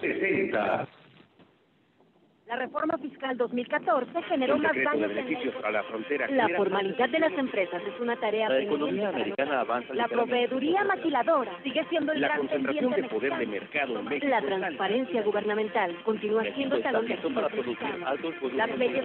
60. La reforma fiscal 2014 generó más daños a la frontera. La formalidad de las empresas es una tarea La economía americana avanza. La proveeduría maquiladora sigue siendo el la gran concentración de poder de mercado en México. La transparencia gubernamental continúa siendo ...salón de para producir altos Las leyes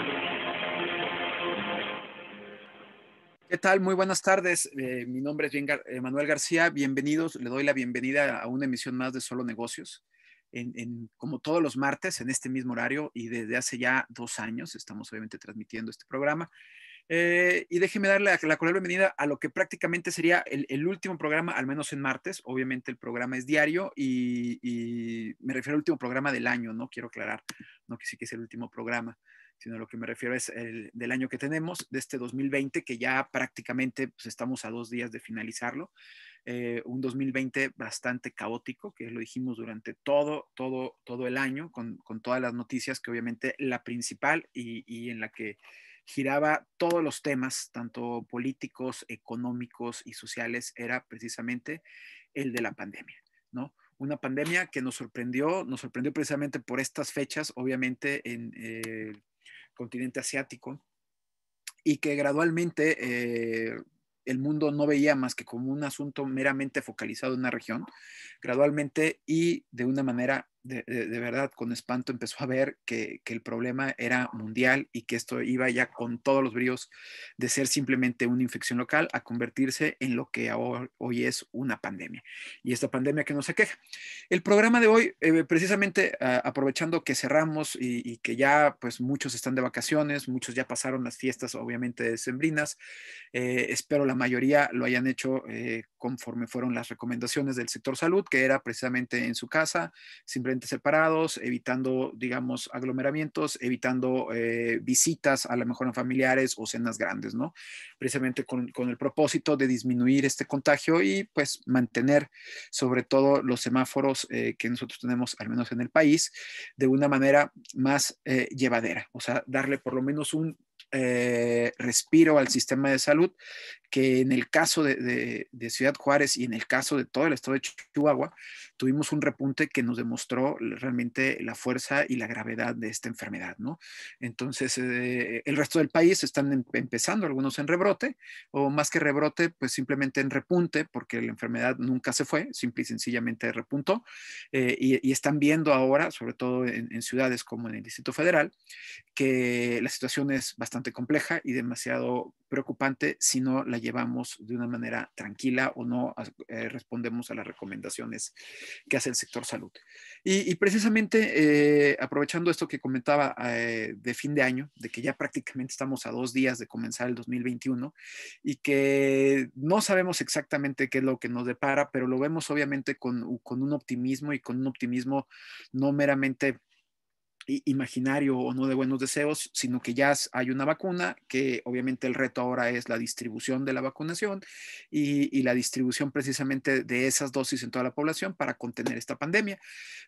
¿Qué tal? Muy buenas tardes. Eh, mi nombre es eh, Manuel García. Bienvenidos. Le doy la bienvenida a una emisión más de Solo Negocios. como todos los martes, en este mismo horario y desde hace ya dos años, estamos obviamente transmitiendo este programa. Eh, y déjeme darle la, cordial bienvenida a lo que prácticamente sería el, último programa, al menos en martes. Obviamente el programa es diario y, me refiero al último programa del año, ¿no? Quiero aclarar, no que sí que es el último programa sino lo que me refiero es el, del año que tenemos, de este 2020, que ya prácticamente pues, estamos a dos días de finalizarlo. Eh, un 2020 bastante caótico, que lo dijimos durante todo, todo, todo el año, con, con todas las noticias, que obviamente la principal y, y en la que giraba todos los temas, tanto políticos, económicos y sociales, era precisamente el de la pandemia, ¿no? una pandemia que nos sorprendió, nos sorprendió precisamente por estas fechas, obviamente en eh, continente asiático, y que gradualmente eh, el mundo no veía más que como un asunto meramente focalizado en una región, gradualmente y de una manera de, verdad con espanto empezó a ver que, el problema era mundial y que esto iba ya con todos los bríos de ser simplemente una infección local a convertirse en lo que hoy es una pandemia. Y esta pandemia que no se queja. El programa de hoy, eh, precisamente ah, aprovechando que cerramos y, que ya pues muchos están de vacaciones, muchos ya pasaron las fiestas obviamente de sembrinas eh, espero la mayoría lo hayan hecho eh, conforme fueron las recomendaciones del sector salud, que era precisamente en su casa, separados, evitando, digamos, aglomeramientos, evitando eh, visitas a lo mejor a familiares o cenas grandes, ¿no? Precisamente con, el propósito de disminuir este contagio y pues mantener sobre todo los semáforos eh, que nosotros tenemos, al menos en el país, de una manera más eh, llevadera, o sea, darle por lo menos un respiro al sistema de salud que en el caso de, Ciudad Juárez y en el caso de todo el estado de Chihuahua, tuvimos un repunte que nos demostró realmente la fuerza y la gravedad de esta enfermedad, Entonces, eh, el resto del país están em, empezando, algunos en rebrote, o más que rebrote, pues simplemente en repunte, porque la enfermedad nunca se fue, simple y sencillamente repuntó, eh, y, están viendo ahora, sobre todo en, en ciudades como en el Distrito Federal, que la situación es bastante compleja y demasiado preocupante si no la llevamos de una manera tranquila o no eh, respondemos a las recomendaciones que hace el sector salud. Y, precisamente eh, aprovechando esto que comentaba eh, de fin de año, de que ya prácticamente estamos a dos días de comenzar el 2021 y que no sabemos exactamente qué es lo que nos depara, pero lo vemos obviamente con, con un optimismo y con un optimismo no meramente imaginario o no de buenos deseos, sino que ya hay una vacuna, que obviamente el reto ahora es la distribución de la vacunación y, la distribución precisamente de esas dosis en toda la población para contener esta pandemia.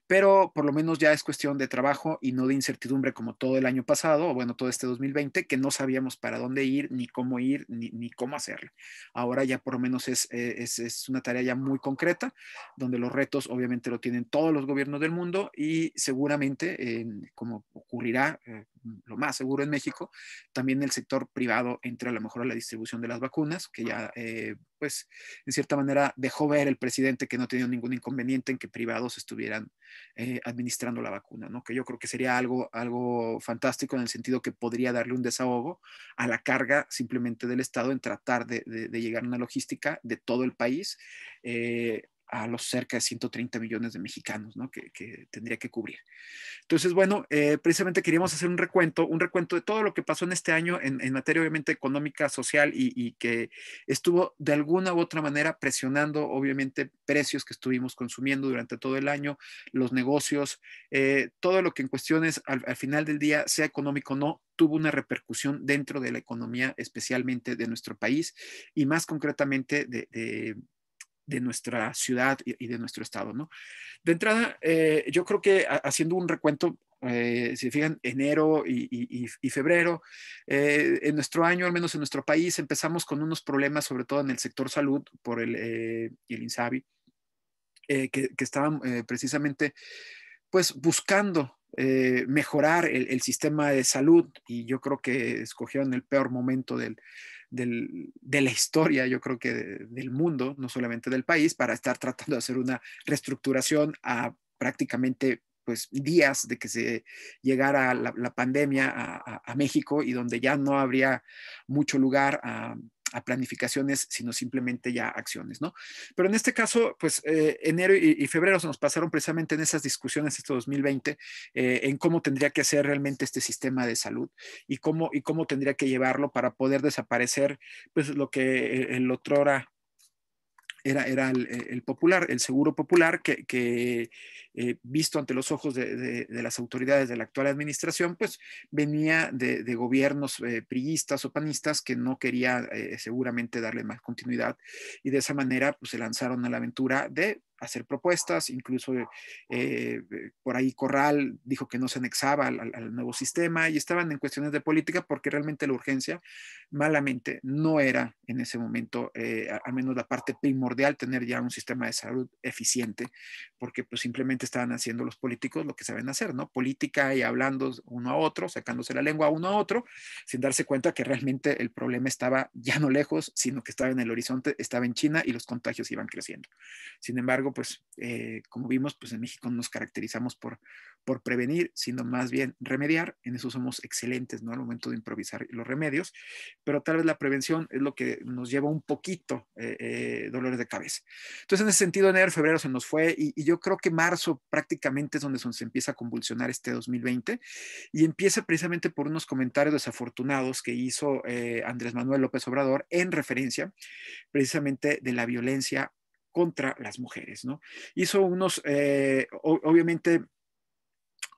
Pero por lo menos ya es cuestión de trabajo y no de incertidumbre como todo el año pasado, o bueno, todo este 2020, que no sabíamos para dónde ir, ni cómo ir, ni, cómo hacerlo. Ahora ya por lo menos es, eh, es, es una tarea ya muy concreta, donde los retos obviamente lo tienen todos los gobiernos del mundo y seguramente en como ocurrirá eh, lo más seguro en México, también el sector privado entre a lo mejor a la distribución de las vacunas, que ya, eh, pues, en cierta manera dejó ver el presidente que no tenía ningún inconveniente en que privados estuvieran eh, administrando la vacuna, ¿no? Que yo creo que sería algo, algo fantástico en el sentido que podría darle un desahogo a la carga simplemente del Estado en tratar de, de llegar a una logística de todo el país a los cerca de 130 millones de mexicanos ¿no? que, que, tendría que cubrir. Entonces, bueno, eh, precisamente queríamos hacer un recuento, un recuento de todo lo que pasó en este año en, en materia obviamente económica, social y, que estuvo de alguna u otra manera presionando obviamente precios que estuvimos consumiendo durante todo el año, los negocios, eh, todo lo que en cuestiones al, al final del día, sea económico o no, tuvo una repercusión dentro de la economía, especialmente de nuestro país y más concretamente de, de nuestra ciudad y, de nuestro estado, ¿no? De entrada, eh, yo creo que haciendo un recuento, eh, si fijan, enero y, febrero, eh, en nuestro año, al menos en nuestro país, empezamos con unos problemas, sobre todo en el sector salud, por el, eh, INSABI, que, estaban precisamente, pues, buscando mejorar el, sistema de salud y yo creo que escogieron el peor momento del, de la historia, yo creo que del mundo, no solamente del país, para estar tratando de hacer una reestructuración a prácticamente pues días de que se llegara la, pandemia a, México y donde ya no habría mucho lugar a, a planificaciones, sino simplemente ya acciones, ¿no? Pero en este caso, pues eh, enero y, febrero se nos pasaron precisamente en esas discusiones este 2020 eh, en cómo tendría que ser realmente este sistema de salud y cómo, y cómo tendría que llevarlo para poder desaparecer, pues lo que eh, el otro hora era, eh, el, popular, el seguro popular, que, eh, visto ante los ojos de, las autoridades de la actual administración, pues venía de, gobiernos eh, o panistas que no quería eh, seguramente darle más continuidad y de esa manera pues se lanzaron a la aventura de hacer propuestas, incluso eh, eh, por ahí Corral dijo que no se anexaba al, nuevo sistema y estaban en cuestiones de política porque realmente la urgencia malamente no era en ese momento, eh, al menos la parte primordial, tener ya un sistema de salud eficiente, porque pues simplemente estaban haciendo los políticos lo que saben hacer, ¿no? Política y hablando uno a otro, sacándose la lengua uno a otro, sin darse cuenta que realmente el problema estaba ya no lejos, sino que estaba en el horizonte, estaba en China y los contagios iban creciendo. Sin embargo, pues eh, como vimos, pues en México nos caracterizamos por, por prevenir, sino más bien remediar. En eso somos excelentes, ¿no? Al momento de improvisar los remedios, pero tal vez la prevención es lo que nos lleva un poquito eh, eh, dolores de cabeza. Entonces, en ese sentido, enero, febrero se nos fue y, yo creo que marzo prácticamente es donde se empieza a convulsionar este 2020 y empieza precisamente por unos comentarios desafortunados que hizo Andrés Manuel López Obrador en referencia precisamente de la violencia contra las mujeres. ¿no? Hizo unos, eh, obviamente,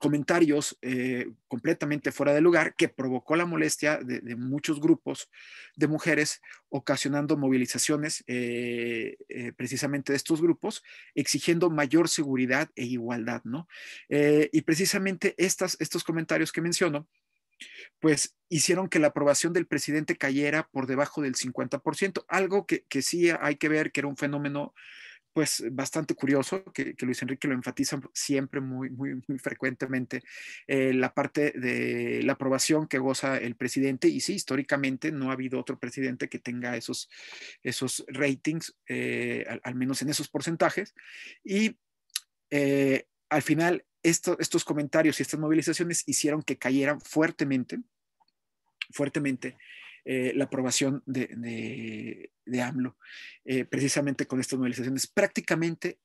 comentarios eh, completamente fuera de lugar que provocó la molestia de, muchos grupos de mujeres, ocasionando movilizaciones eh, precisamente de estos grupos, exigiendo mayor seguridad e igualdad, ¿no? y precisamente estos comentarios que menciono pues hicieron que la aprobación del presidente cayera por debajo del 50%, algo que, sí hay que ver que era un fenómeno pues bastante curioso, que, Luis Enrique lo enfatiza siempre muy, muy, frecuentemente, eh, la parte de la aprobación que goza el presidente, y sí, históricamente no ha habido otro presidente que tenga esos, esos ratings, eh, al, menos en esos porcentajes, y eh, al final estos comentarios y estas movilizaciones hicieron que cayeran fuertemente, fuertemente eh, la aprobación de, AMLO, eh, precisamente con estas movilizaciones. Prácticamente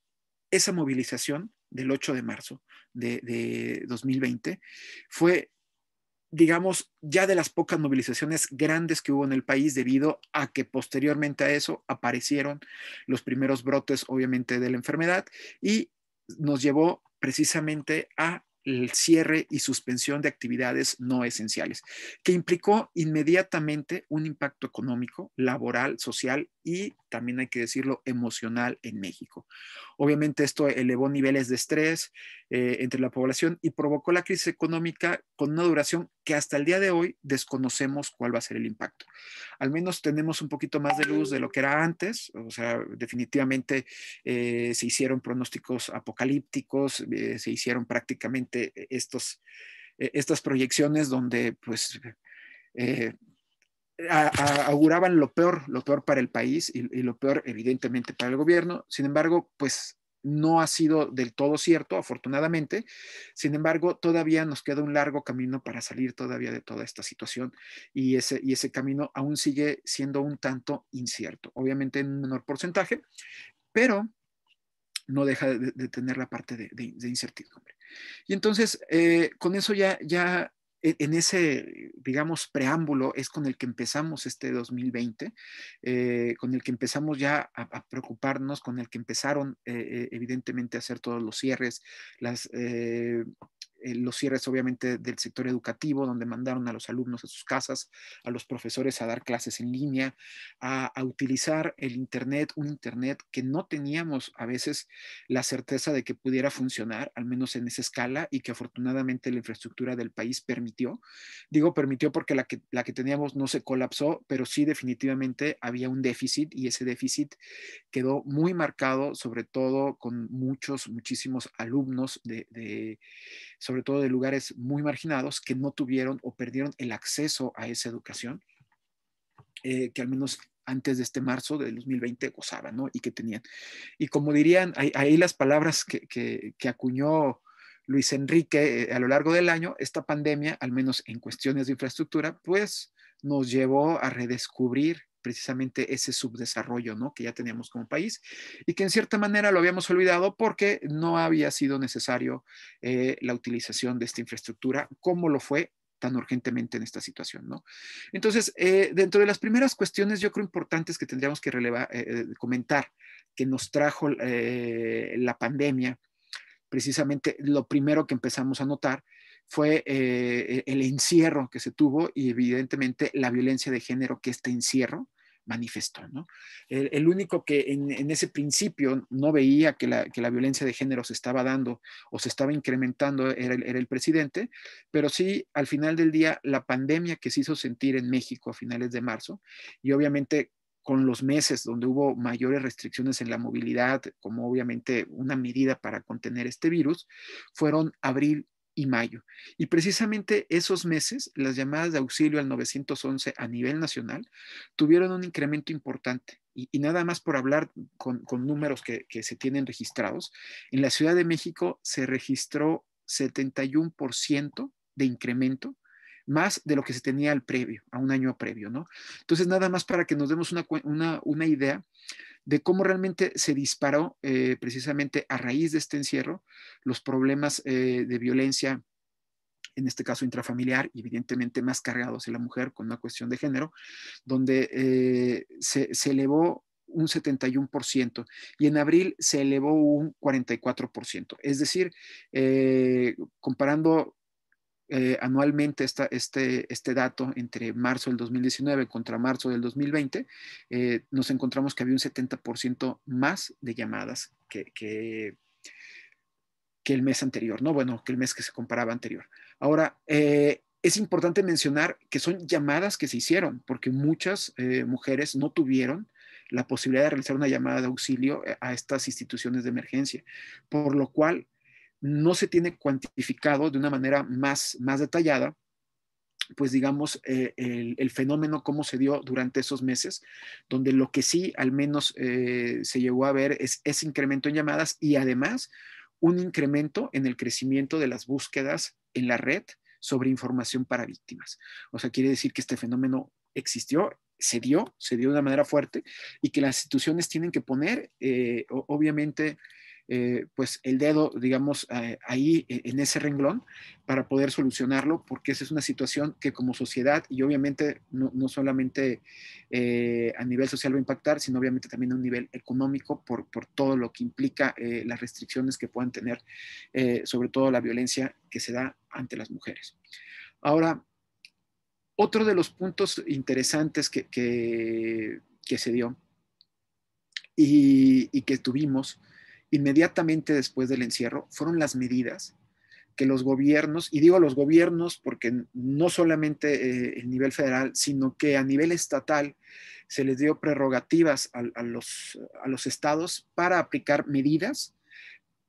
esa movilización del 8 de marzo de, de 2020 fue digamos, ya de las pocas movilizaciones grandes que hubo en el país debido a que posteriormente a eso aparecieron los primeros brotes, obviamente, de la enfermedad y nos llevó precisamente a el cierre y suspensión de actividades no esenciales, que implicó inmediatamente un impacto económico, laboral, social y también hay que decirlo, emocional en México. Obviamente esto elevó niveles de estrés eh, entre la población y provocó la crisis económica con una duración que hasta el día de hoy desconocemos cuál va a ser el impacto. Al menos tenemos un poquito más de luz de lo que era antes, o sea, definitivamente eh, se hicieron pronósticos apocalípticos, eh, se hicieron prácticamente estos, estas proyecciones donde pues auguraban lo peor, lo peor para el país y, lo peor evidentemente para el gobierno. Sin embargo, pues no ha sido del todo cierto, afortunadamente. Sin embargo, todavía nos queda un largo camino para salir todavía de toda esta situación y ese, y ese camino aún sigue siendo un tanto incierto, obviamente en un menor porcentaje, pero no deja de, tener la parte de, incertidumbre. Y entonces, eh, con eso ya, ya e-, en ese, digamos, preámbulo es con el que empezamos este 2020, eh, con el que empezamos ya a, preocuparnos, con el que empezaron eh, eh, evidentemente a hacer todos los cierres, las eh, los cierres obviamente del sector educativo, donde mandaron a los alumnos a sus casas, a los profesores a dar clases en línea, a, utilizar el Internet, un Internet que no teníamos a veces la certeza de que pudiera funcionar, al menos en esa escala, y que afortunadamente la infraestructura del país permitió. Digo permitió porque la que, teníamos no se colapsó, pero sí definitivamente había un déficit y ese déficit quedó muy marcado, sobre todo con muchos, muchísimos alumnos de, sobre todo de lugares muy marginados que no tuvieron o perdieron el acceso a esa educación, eh, que al menos antes de este marzo de 2020 gozaban, ¿no? Y que tenían. Y como dirían ahí, las palabras que, acuñó Luis Enrique eh, a lo largo del año, esta pandemia, al menos en cuestiones de infraestructura, pues nos llevó a redescubrir precisamente ese subdesarrollo, ¿no? Que ya teníamos como país y que en cierta manera lo habíamos olvidado porque no había sido necesario eh, la utilización de esta infraestructura como lo fue tan urgentemente en esta situación, ¿no? Entonces, eh, dentro de las primeras cuestiones, yo creo importantes que tendríamos que eh, comentar, que nos trajo la pandemia, precisamente lo primero que empezamos a notar fue eh, e, el encierro que se tuvo y evidentemente la violencia de género que este encierro manifestó. El, único que en, ese principio no veía que la, violencia de género se estaba dando o se estaba incrementando era el, era el, presidente, pero sí al final del día la pandemia que se hizo sentir en México a finales de marzo y obviamente con los meses donde hubo mayores restricciones en la movilidad, como obviamente una medida para contener este virus, fueron abril y mayo. Y precisamente esos meses, las llamadas de auxilio al 911 a nivel nacional tuvieron un incremento importante. Y, nada más por hablar con, números que, se tienen registrados, en la Ciudad de México se registró 71% de incremento más de lo que se tenía al previo, a un año previo, ¿no? Entonces, nada más para que nos demos una, una idea de cómo realmente se disparó eh, precisamente a raíz de este encierro los problemas eh, de violencia en este caso intrafamiliar, evidentemente más cargados en la mujer con una cuestión de género, donde eh, se, elevó un 71% y en abril se elevó un 44%. Es decir, comparando eh, anualmente este, este dato entre marzo del 2019 contra marzo del 2020, eh, nos encontramos que había un 70% más de llamadas que, que, el mes anterior, ¿no? Bueno, que el mes que se comparaba anterior. Ahora, eh, es importante mencionar que son llamadas que se hicieron, porque muchas mujeres no tuvieron la posibilidad de realizar una llamada de auxilio a estas instituciones de emergencia, por lo cual no se tiene cuantificado de una manera más, más detallada, pues digamos, eh, el, fenómeno, cómo se dio durante esos meses, donde lo que sí al menos eh, se llegó a ver es ese incremento en llamadas y además un incremento en el crecimiento de las búsquedas en la red sobre información para víctimas. O sea, quiere decir que este fenómeno existió, se dio, se dio de una manera fuerte y que las instituciones tienen que poner, eh, obviamente, eh, pues el dedo, digamos, eh, ahí e, en ese renglón para poder solucionarlo, porque esa es una situación que como sociedad y obviamente no, solamente eh, a nivel social va a impactar, sino obviamente también a un nivel económico por, todo lo que implica las restricciones que puedan tener, sobre todo la violencia que se da ante las mujeres. Ahora, otro de los puntos interesantes que, que, se dio y, y, que tuvimos inmediatamente después del encierro fueron las medidas que los gobiernos, y digo los gobiernos porque no solamente eh, el nivel federal, sino que a nivel estatal se les dio prerrogativas a, los, a los, estados para aplicar medidas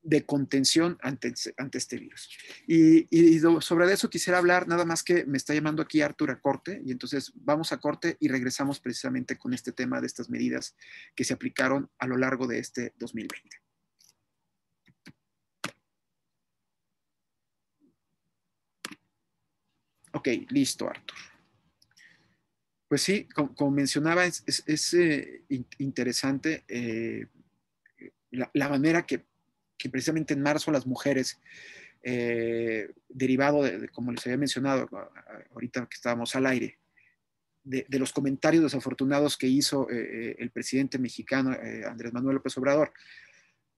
de contención ante, este virus. Y, sobre eso quisiera hablar, nada más que me está llamando aquí Arturo a corte, y entonces vamos a corte y regresamos precisamente con este tema de estas medidas que se aplicaron a lo largo de este 2020. Ok, listo, Arthur. Pues sí, como, mencionaba, es, eh, interesante eh, la, manera que, precisamente en marzo las mujeres, eh, derivado, de, como les había mencionado ahorita que estábamos al aire, de los comentarios desafortunados que hizo el presidente mexicano Andrés Manuel López Obrador,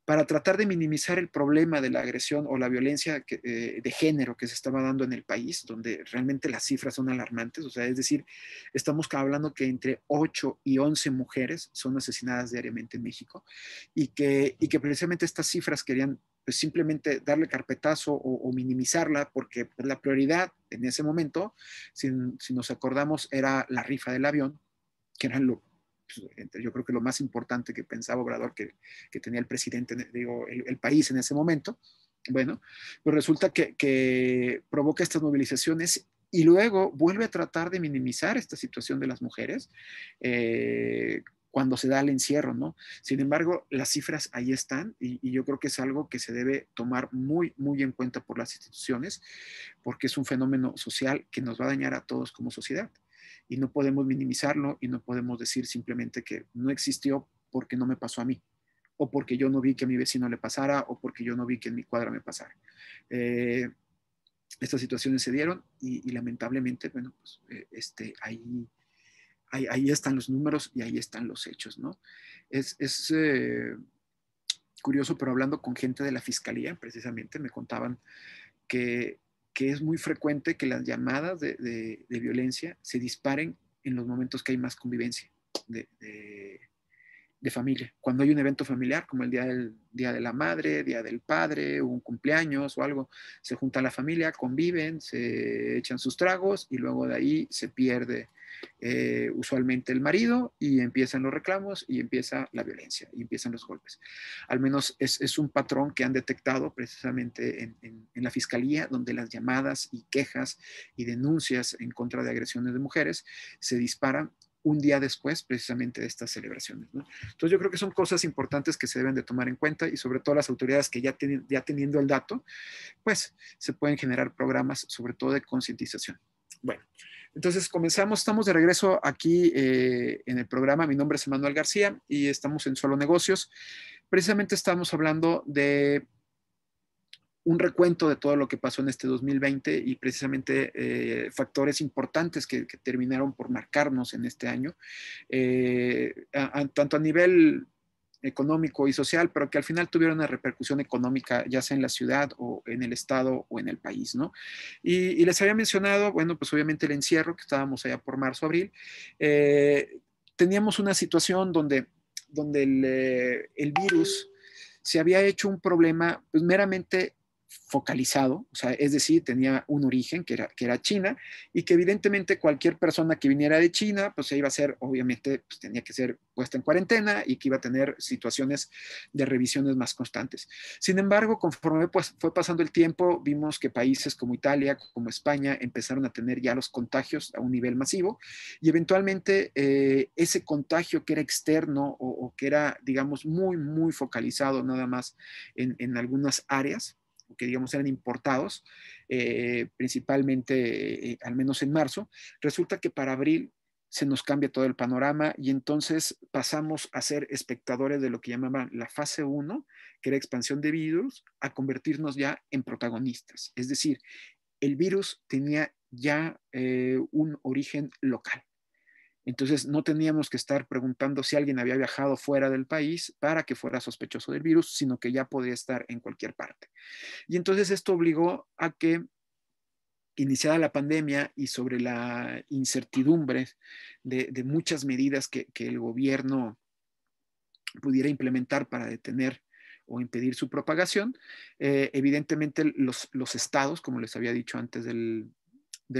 para tratar de minimizar el problema de la agresión o la violencia eh, de género que se estaba dando en el país, donde realmente las cifras son alarmantes. O sea, es decir, estamos hablando que entre 8 y 11 mujeres son asesinadas diariamente en México y que, y que precisamente estas cifras querían pues, simplemente darle carpetazo o, minimizarla porque pues, la prioridad en ese momento, si, nos acordamos, era la rifa del avión, que era lo, pues, yo creo que lo más importante que pensaba Obrador que, tenía el presidente, e, digo, el, país en ese momento. Bueno, pues resulta que, provoca estas movilizaciones y luego vuelve a tratar de minimizar esta situación de las mujeres eh, cuando se da el encierro, ¿no? Sin embargo, las cifras ahí están y, yo creo que es algo que se debe tomar muy, muy en cuenta por las instituciones porque es un fenómeno social que nos va a dañar a todos como sociedad y no podemos minimizarlo y no podemos decir simplemente que no existió porque no me pasó a mí o porque yo no vi que a mi vecino le pasara o porque yo no vi que en mi cuadra me pasara. Eh, estas situaciones se dieron y, lamentablemente, bueno, pues eh, este, ahí, ahí, están los números y ahí están los hechos, ¿no? Es, eh, curioso, pero hablando con gente de la fiscalía, precisamente me contaban que que es muy frecuente que las llamadas de, violencia se disparen en los momentos que hay más convivencia de de familia. Cuando hay un evento familiar, como el día, del, día de la madre, día del padre, un cumpleaños o algo, se junta la familia, conviven, se echan sus tragos y luego de ahí se pierde eh, usualmente el marido y empiezan los reclamos y empieza la violencia y empiezan los golpes. Al menos es, un patrón que han detectado precisamente en, en, la fiscalía, donde las llamadas y quejas y denuncias en contra de agresiones de mujeres se disparan un día después precisamente de estas celebraciones. ¿no? Entonces yo creo que son cosas importantes que se deben de tomar en cuenta y sobre todo las autoridades que ya, teniendo el dato, pues se pueden generar programas sobre todo de concientización. Bueno, entonces comenzamos, estamos de regreso aquí eh, en el programa. Mi nombre es Manuel García y estamos en Solo Negocios. Precisamente estamos hablando de un recuento de todo lo que pasó en este 2020 y precisamente eh, factores importantes que, terminaron por marcarnos en este año, eh, tanto a nivel económico y social, pero que al final tuvieron una repercusión económica, ya sea en la ciudad o en el estado o en el país, ¿no? Y, les había mencionado, bueno, pues obviamente el encierro, que estábamos allá por marzo, abril, eh, teníamos una situación donde, donde el, virus se había hecho un problema pues, meramente focalizado, o sea, es decir, tenía un origen que era, que era China y que evidentemente cualquier persona que viniera de China, pues se iba a ser, obviamente, pues, tenía que ser puesta en cuarentena y que iba a tener situaciones de revisiones más constantes. Sin embargo, conforme pues, fue pasando el tiempo, vimos que países como Italia, como España, empezaron a tener ya los contagios a un nivel masivo y eventualmente eh, ese contagio que era externo o, o, que era, digamos, muy, muy focalizado nada más en, en algunas áreas, que digamos eran importados, eh, principalmente eh, al menos en marzo, resulta que para abril se nos cambia todo el panorama y entonces pasamos a ser espectadores de lo que llamaban la fase 1, que era expansión de virus, a convertirnos ya en protagonistas. Es decir, el virus tenía ya eh, un origen local. Entonces no teníamos que estar preguntando si alguien había viajado fuera del país para que fuera sospechoso del virus, sino que ya podía estar en cualquier parte. Y entonces esto obligó a que iniciada la pandemia y sobre la incertidumbre de, muchas medidas que, el gobierno pudiera implementar para detener o impedir su propagación, eh, evidentemente los, estados, como les había dicho antes del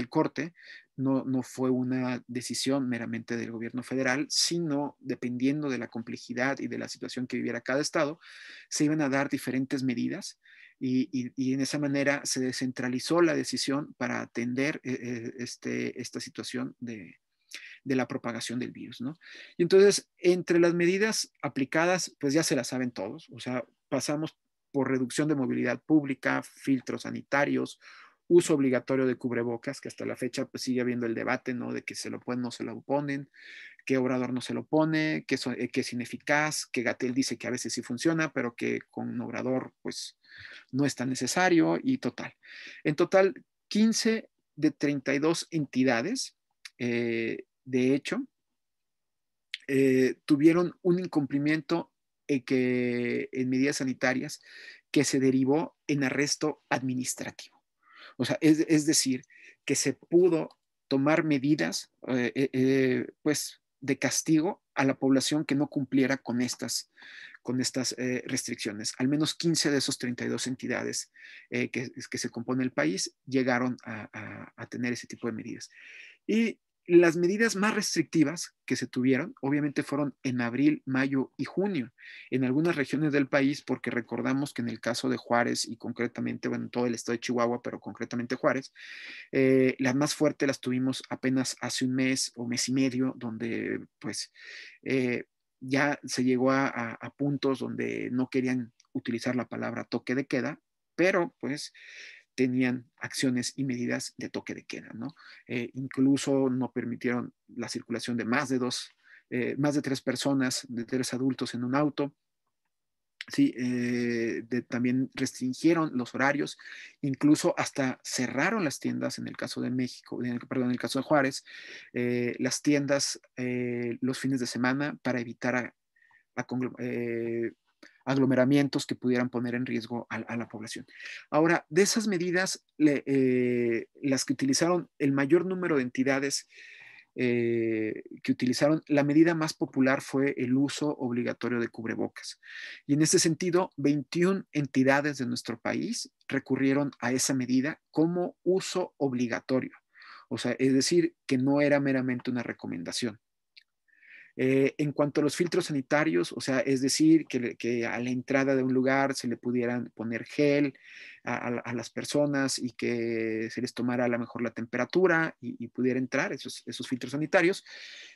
corte, no, fue una decisión meramente del gobierno federal, sino dependiendo de la complejidad y de la situación que viviera cada estado, se iban a dar diferentes medidas y, en esa manera se descentralizó la decisión para atender eh, eh, este, esta situación de, de la propagación del virus, ¿no? Y entonces, entre las medidas aplicadas, pues ya se las saben todos, o sea, pasamos por reducción de movilidad pública, filtros sanitarios, uso obligatorio de cubrebocas, que hasta la fecha pues, sigue habiendo el debate, ¿no? De que se lo ponen, no se lo ponen, que Obrador no se lo pone, que, eh, que es ineficaz, que Gatel dice que a veces sí funciona, pero que con Obrador pues no es tan necesario y total. En total, 15 de 32 entidades, eh, de hecho, eh, tuvieron un incumplimiento en medidas sanitarias que se derivó en arresto administrativo. O sea, es, decir, que se pudo tomar medidas, eh, eh, eh, pues, de castigo a la población que no cumpliera con estas, con estas restricciones. Al menos 15 de esos 32 entidades que, que, se compone el país llegaron a, a, tener ese tipo de medidas. Y las medidas más restrictivas que se tuvieron, obviamente, fueron en abril, mayo y junio, en algunas regiones del país, porque recordamos que en el caso de Juárez y concretamente, bueno, todo el estado de Chihuahua, pero concretamente Juárez, eh, las más fuertes las tuvimos apenas hace un mes o mes y medio, donde pues eh, ya se llegó a puntos donde no querían utilizar la palabra toque de queda, pero pues tenían acciones y medidas de toque de queda, ¿no? Eh, incluso no permitieron la circulación de más de dos, eh, más de tres personas, de tres adultos en un auto. Sí, eh, también restringieron los horarios, incluso hasta cerraron las tiendas en el caso de México, en el, perdón, en el caso de Juárez, las tiendas los fines de semana para evitar a, a, aglomeramientos que pudieran poner en riesgo a, la población. Ahora, de esas medidas, eh, las que utilizaron el mayor número de entidades eh, que utilizaron, la medida más popular fue el uso obligatorio de cubrebocas. Y en este sentido, 21 entidades de nuestro país recurrieron a esa medida como uso obligatorio. O sea, es decir, que no era meramente una recomendación. Eh, en cuanto a los filtros sanitarios, o sea, es decir, que, a la entrada de un lugar se le pudieran poner gel a, las personas y que se les tomara a lo mejor la temperatura y, pudiera entrar esos, filtros sanitarios,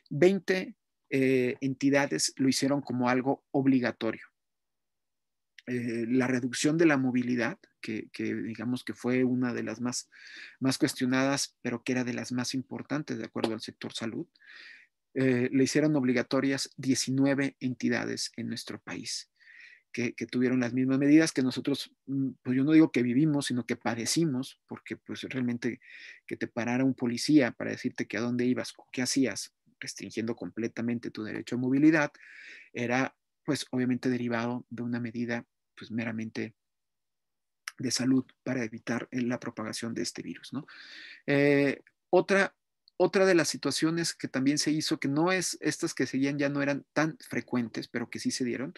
20 eh, entidades lo hicieron como algo obligatorio. Eh, la reducción de la movilidad, que, digamos que fue una de las más cuestionadas, pero que era de las más importantes de acuerdo al sector salud. Eh, le hicieron obligatorias 19 entidades en nuestro país que, tuvieron las mismas medidas que nosotros, mm, pues yo no digo que vivimos, sino que padecimos, porque pues realmente que te parara un policía para decirte que a dónde ibas o qué hacías, restringiendo completamente tu derecho a movilidad, era pues obviamente derivado de una medida pues meramente de salud para evitar eh, la propagación de este virus, ¿no? Eh, otra otra de las situaciones que también se hizo, que no es, estas que seguían ya no eran tan frecuentes, pero que sí se dieron,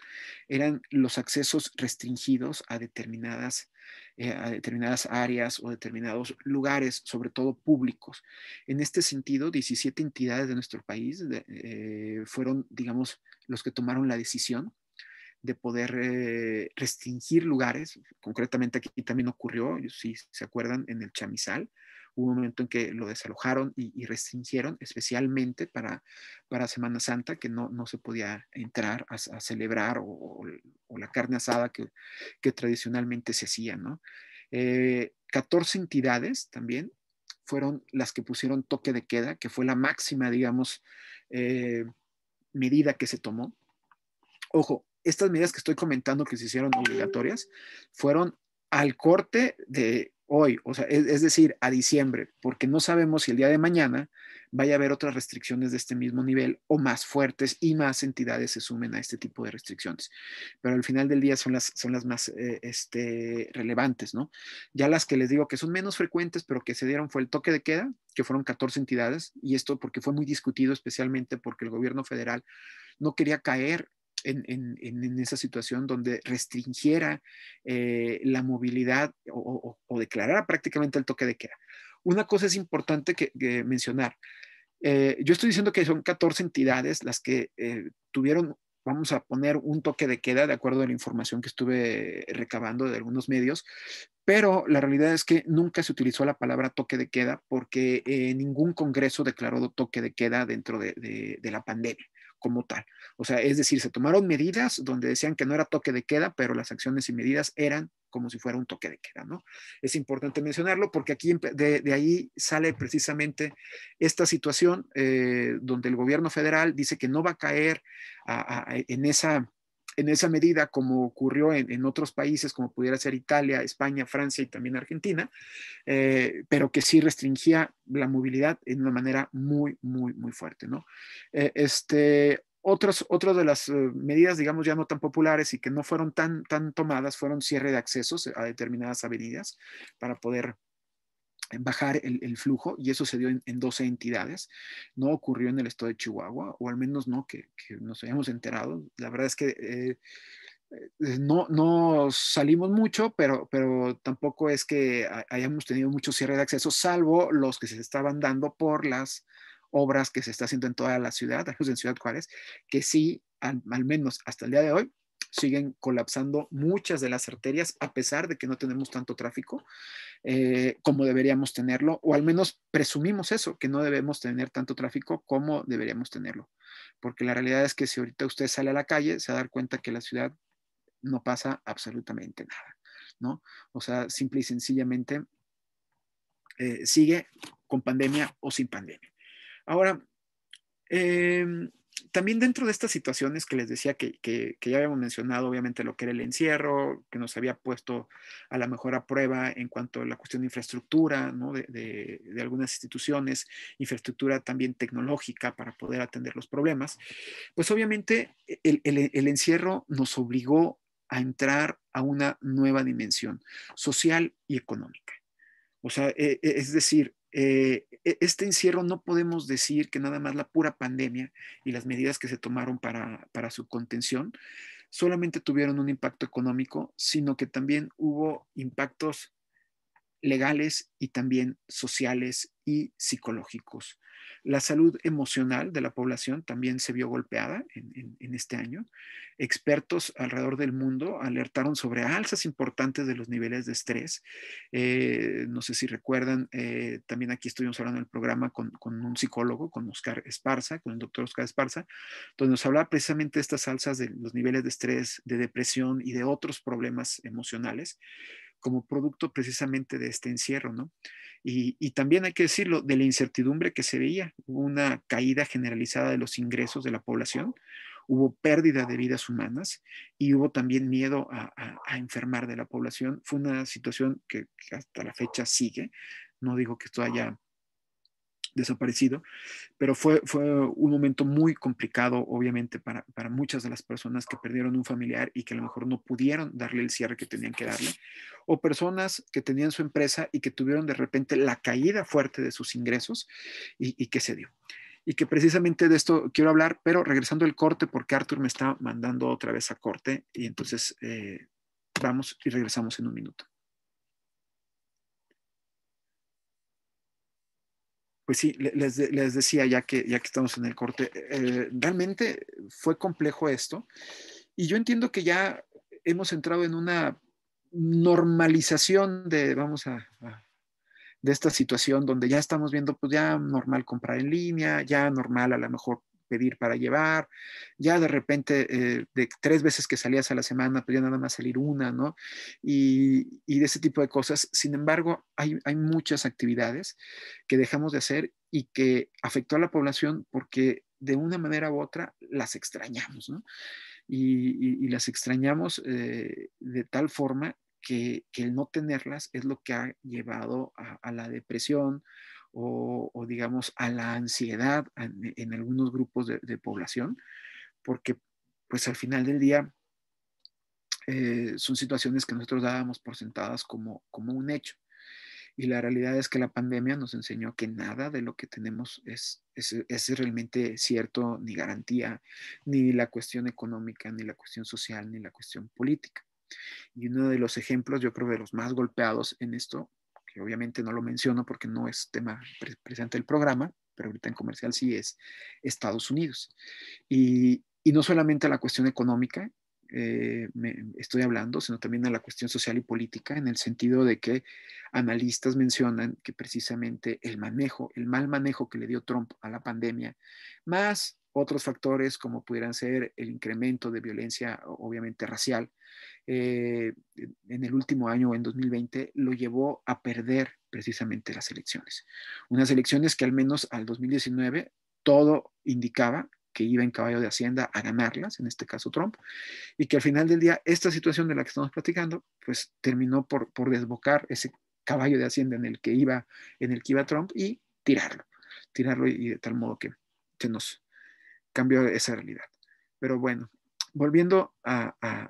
eran los accesos restringidos a determinadas, eh, a determinadas áreas o determinados lugares, sobre todo públicos. En este sentido, 17 entidades de nuestro país eh, fueron, digamos, los que tomaron la decisión de poder eh, restringir lugares, concretamente aquí también ocurrió, si se acuerdan, en el Chamizal, Hubo un momento en que lo desalojaron y, restringieron, especialmente para, para Semana Santa, que no, no se podía entrar a, celebrar o, la carne asada que, tradicionalmente se hacía, ¿no? 14 eh, entidades también fueron las que pusieron toque de queda, que fue la máxima, digamos, eh, medida que se tomó. Ojo, estas medidas que estoy comentando que se hicieron obligatorias fueron al corte de hoy, o sea, es, decir, a diciembre, porque no sabemos si el día de mañana vaya a haber otras restricciones de este mismo nivel o más fuertes y más entidades se sumen a este tipo de restricciones. Pero al final del día son las, son las más eh, este, relevantes, ¿no? Ya las que les digo que son menos frecuentes, pero que se dieron fue el toque de queda, que fueron 14 entidades, y esto porque fue muy discutido especialmente porque el gobierno federal no quería caer en, esa situación donde restringiera eh, la movilidad o, declarara prácticamente el toque de queda. Una cosa es importante mencionar. Eh, yo estoy diciendo que son 14 entidades las que eh, tuvieron, vamos a poner un toque de queda de acuerdo a la información que estuve recabando de algunos medios, pero la realidad es que nunca se utilizó la palabra toque de queda porque ningún Congreso declaró toque de queda dentro de la pandemia como tal. O sea, es decir, se tomaron medidas donde decían que no era toque de queda, pero las acciones y medidas eran como si fuera un toque de queda, ¿no? Es importante mencionarlo porque aquí de, ahí sale precisamente esta situación eh, donde el gobierno federal dice que no va a caer en esa en esa medida, como ocurrió en, otros países, como pudiera ser Italia, España, Francia y también Argentina, eh, pero que sí restringía la movilidad en una manera muy, muy, muy fuerte, ¿no? Eh, este, otras, de las eh, medidas, digamos, ya no tan populares y que no fueron tan, tan tomadas fueron cierre de accesos a determinadas avenidas para poder bajar el, flujo y eso se dio en, 12 entidades. No ocurrió en el estado de Chihuahua, o al menos no que, nos hayamos enterado. La verdad es que eh, no, no salimos mucho, pero, pero tampoco es que hayamos tenido mucho cierre de acceso, salvo los que se estaban dando por las obras que se está haciendo en toda la ciudad, en Ciudad Juárez, que sí, al menos hasta el día de hoy, siguen colapsando muchas de las arterias, a pesar de que no tenemos tanto tráfico. Eh, como deberíamos tenerlo, o al menos presumimos eso, que no debemos tener tanto tráfico como deberíamos tenerlo. Porque la realidad es que si ahorita usted sale a la calle, se va a dar cuenta que la ciudad no pasa absolutamente nada, ¿no? O sea, simple y sencillamente eh, sigue con pandemia o sin pandemia. Ahora, eh, también dentro de estas situaciones que les decía que, ya habíamos mencionado, obviamente lo que era el encierro, que nos había puesto a la mejor prueba en cuanto a la cuestión de infraestructura, de, algunas instituciones, infraestructura también tecnológica para poder atender los problemas, pues obviamente el, el encierro nos obligó a entrar a una nueva dimensión social y económica. O sea, e, e, es decir, eh, e, este encierro no podemos decir que nada más la pura pandemia y las medidas que se tomaron para su contención solamente tuvieron un impacto económico, sino que también hubo impactos legales y también sociales y psicológicos. La salud emocional de la población también se vio golpeada en, este año. Expertos alrededor del mundo alertaron sobre alzas importantes de los niveles de estrés. Eh, no sé si recuerdan, eh, también aquí estuvimos hablando en el programa con, con, un psicólogo, con Oscar Esparza, con el doctor Oscar Esparza, donde nos hablaba precisamente de estas alzas de los niveles de estrés, de depresión y de otros problemas emocionales como producto precisamente de este encierro, ¿no? Y, también hay que decirlo, de la incertidumbre que se veía, hubo una caída generalizada de los ingresos de la población, hubo pérdida de vidas humanas y hubo también miedo a, enfermar de la población. Fue una situación que, que hasta la fecha sigue, no digo que esto haya desaparecido, pero fue, fue un momento muy complicado, obviamente, para, muchas de las personas que perdieron un familiar y que a lo mejor no pudieron darle el cierre que tenían que darle, o personas que tenían su empresa y que tuvieron de repente la caída fuerte de sus ingresos y, que se dio y que precisamente de esto quiero hablar, pero regresando al corte, porque Arthur me está mandando otra vez a corte y entonces eh, vamos y regresamos en un minuto. pues sí, les, decía ya que, ya que estamos en el corte, eh, realmente fue complejo esto y yo entiendo que ya hemos entrado en una normalización de, vamos a de esta situación donde ya estamos viendo, pues ya normal comprar en línea, ya normal a lo mejor pedir para llevar, ya de repente eh, de tres veces que salías a la semana, podía pues nada más salir una, ¿no? Y, y de ese tipo de cosas. Sin embargo, hay, hay muchas actividades que dejamos de hacer y que afectó a la población porque de una manera u otra las extrañamos, ¿no? Y, las extrañamos eh, de tal forma que, el no tenerlas es lo que ha llevado a la depresión, o, digamos a la ansiedad en, e, algunos grupos de, población, porque pues al final del día eh, son situaciones que nosotros dábamos por sentadas como, como un hecho. Y la realidad es que la pandemia nos enseñó que nada de lo que tenemos es, es, es, realmente cierto, ni garantía, ni la cuestión económica, ni la cuestión social, ni la cuestión política. Y uno de los ejemplos, yo creo, de los más golpeados en esto obviamente no lo menciono porque no es tema presente del programa, pero ahorita en comercial sí es Estados Unidos. Y, no solamente a la cuestión económica, eh, estoy hablando, sino también a la cuestión social y política, en el sentido de que analistas mencionan que precisamente el manejo, el mal manejo que le dio Trump a la pandemia, más otros factores como pudieran ser el incremento de violencia, obviamente racial, eh, en el último año, o en 2020, lo llevó a perder precisamente las elecciones. Unas elecciones que al menos al 2019 todo indicaba que iba en caballo de Hacienda a ganarlas, en este caso Trump, y que al final del día esta situación de la que estamos platicando, pues terminó por, por desbocar ese caballo de Hacienda en el que iba, en el que iba Trump y tirarlo, tirarlo y, de tal modo que, se nos cambió esa realidad. Pero bueno, volviendo a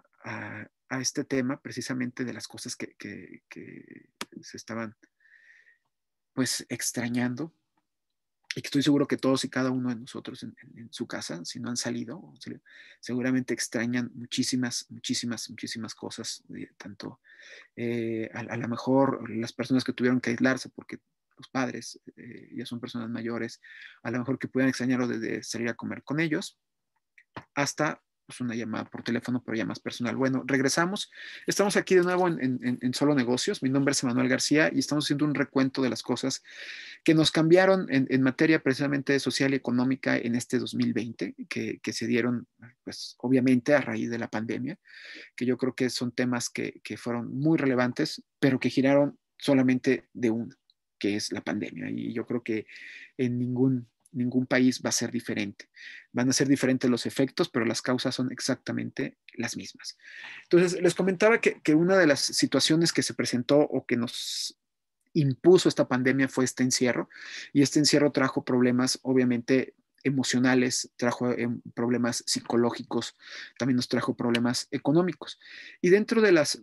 a este tema precisamente de las cosas que, se estaban pues extrañando y que estoy seguro que todos y cada uno de nosotros en, su casa, si no han salido, seguramente extrañan muchísimas, muchísimas, muchísimas cosas, eh, tanto eh, a, lo mejor las personas que tuvieron que aislarse porque los padres eh, ya son personas mayores, a lo mejor que puedan extrañarlo de salir a comer con ellos, hasta pues, una llamada por teléfono, pero ya más personal. Bueno, regresamos. Estamos aquí de nuevo en, Solo Negocios. Mi nombre es Emanuel García y estamos haciendo un recuento de las cosas que nos cambiaron en, materia precisamente social y económica en este 2020, que, que, se dieron, pues obviamente, a raíz de la pandemia, que yo creo que son temas que, que fueron muy relevantes, pero que giraron solamente de uno que es la pandemia. Y yo creo que en ningún ningún país va a ser diferente. Van a ser diferentes los efectos, pero las causas son exactamente las mismas. Entonces, les comentaba que, una de las situaciones que se presentó o que nos impuso esta pandemia fue este encierro, y este encierro trajo problemas, obviamente, emocionales, trajo eh, problemas psicológicos, también nos trajo problemas económicos. Y dentro de las,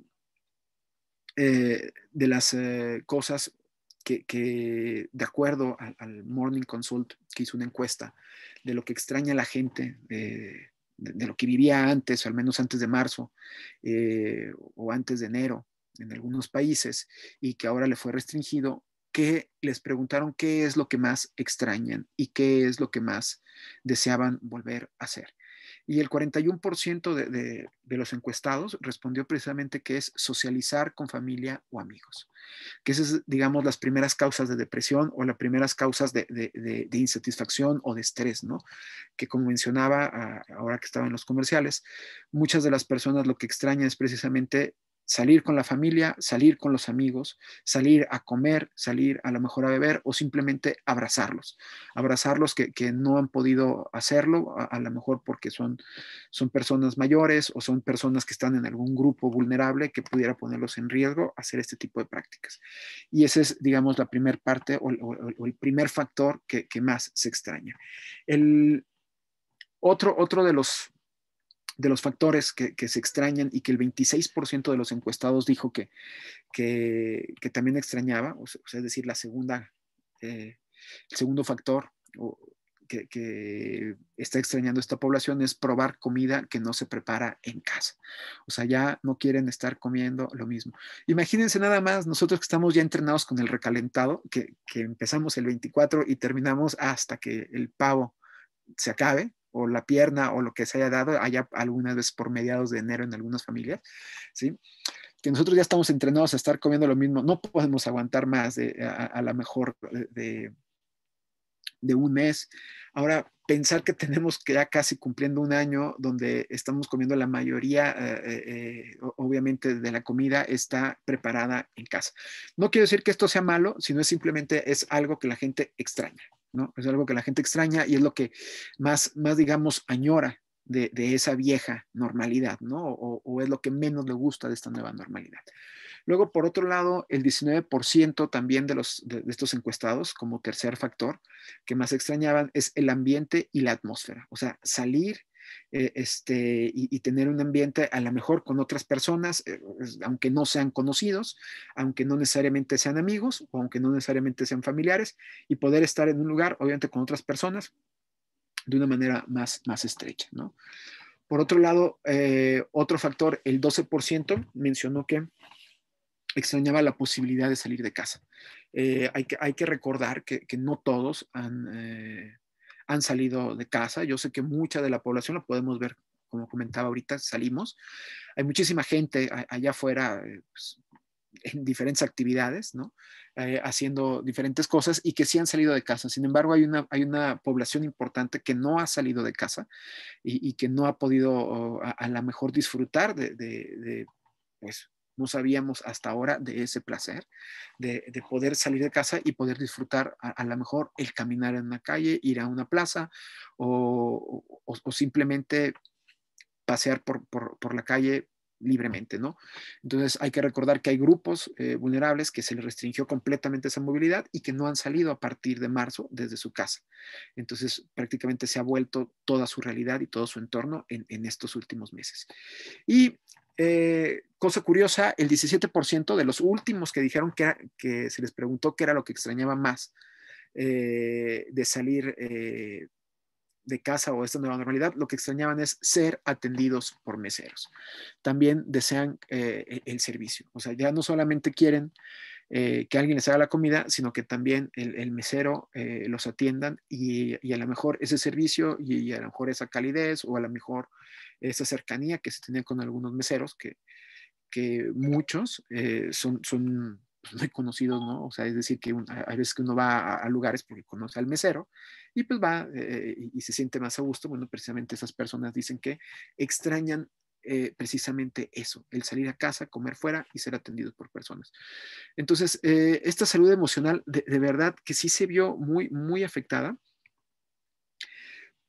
eh, de las eh, cosas que, de acuerdo al, Morning Consult, que hizo una encuesta de lo que extraña a la gente, eh, de, lo que vivía antes, o al menos antes de marzo, eh, o antes de enero, en algunos países, y que ahora le fue restringido, que les preguntaron qué es lo que más extrañan y qué es lo que más deseaban volver a hacer. Y el 41% de, de, de, los encuestados respondió precisamente que es socializar con familia o amigos, que esas, es, digamos, las primeras causas de depresión o las primeras causas de, insatisfacción o de estrés, ¿no? Que como mencionaba ah, ahora que estaba en los comerciales, muchas de las personas lo que extraña es precisamente salir con la familia, salir con los amigos, salir a comer, salir a lo mejor a beber o simplemente abrazarlos, abrazarlos que, que no han podido hacerlo, a, lo mejor porque son, son personas mayores o son personas que están en algún grupo vulnerable que pudiera ponerlos en riesgo, hacer este tipo de prácticas. Y esa es, digamos, la primera parte o, el primer factor que, que más se extraña. El, otro, otro de los de los factores que, se extrañan y que el 26% de los encuestados dijo que, que, también extrañaba, es decir, la segunda, eh, el segundo factor que, que, está extrañando esta población es probar comida que no se prepara en casa. O sea, ya no quieren estar comiendo lo mismo. Imagínense nada más, nosotros que estamos ya entrenados con el recalentado, que, que empezamos el 24 y terminamos hasta que el pavo se acabe, o la pierna o lo que se haya dado, haya algunas veces por mediados de enero en algunas familias, ¿sí? Que nosotros ya estamos entrenados a estar comiendo lo mismo, no podemos aguantar más eh, a, lo mejor eh, de, de un mes. Ahora, pensar que tenemos que ya casi cumpliendo un año donde estamos comiendo la mayoría, eh, obviamente, de la comida está preparada en casa. No quiero decir que esto sea malo, sino simplemente es algo que la gente extraña. Es algo que la gente extraña y es lo que más, más digamos, añora de, esa vieja normalidad, ¿no? O, es lo que menos le gusta de esta nueva normalidad. Luego, por otro lado, el 19% también de, los, de, de estos encuestados, como tercer factor, que más extrañaban es el ambiente y la atmósfera. O sea, salir, eh, este, y, tener un ambiente a lo mejor con otras personas, eh, aunque no sean conocidos, aunque no necesariamente sean amigos o aunque no necesariamente sean familiares, y poder estar en un lugar, obviamente, con otras personas de una manera más, más estrecha, ¿no? Por otro lado, eh, otro factor, el 12% mencionó que extrañaba la posibilidad de salir de casa. hay, que, hay, que, recordar que, no todos han, han salido de casa. Yo sé que mucha de la población lo podemos ver, como comentaba ahorita, salimos. Hay muchísima gente allá afuera eh, pues, en diferentes actividades, ¿no? Eh, haciendo diferentes cosas y que sí han salido de casa. Sin embargo, hay una, hay una población importante que no ha salido de casa y, que no ha podido a, la lo mejor disfrutar de, de, de pues, no sabíamos hasta ahora de ese placer, de, poder salir de casa y poder disfrutar a, lo mejor el caminar en una calle, ir a una plaza o, simplemente pasear por, por, la calle libremente, ¿no? Entonces hay que recordar que hay grupos eh, vulnerables que se les restringió completamente esa movilidad y que no han salido a partir de marzo desde su casa. Entonces prácticamente se ha vuelto toda su realidad y todo su entorno en, en estos últimos meses. Y eh, cosa curiosa, el 17% de los últimos que dijeron que, se les preguntó qué era lo que extrañaba más eh, de salir eh, de casa o esta nueva normalidad, lo que extrañaban es ser atendidos por meseros. También desean e, el servicio. O sea, ya no solamente quieren que alguien les haga la comida, sino que también el, mesero los atiendan y, a lo mejor ese servicio y, a lo mejor esa calidez o a lo mejor esa cercanía que se tenía con algunos meseros, que, muchos eh, son, son muy conocidos, ¿no? O sea, es decir, que hay veces que uno va a, lugares porque conoce al mesero y pues va eh, y, se siente más a gusto. Bueno, precisamente esas personas dicen que extrañan eh, precisamente eso, el salir a casa, comer fuera y ser atendidos por personas. Entonces, esta salud emocional de, de, verdad que sí se vio muy, muy afectada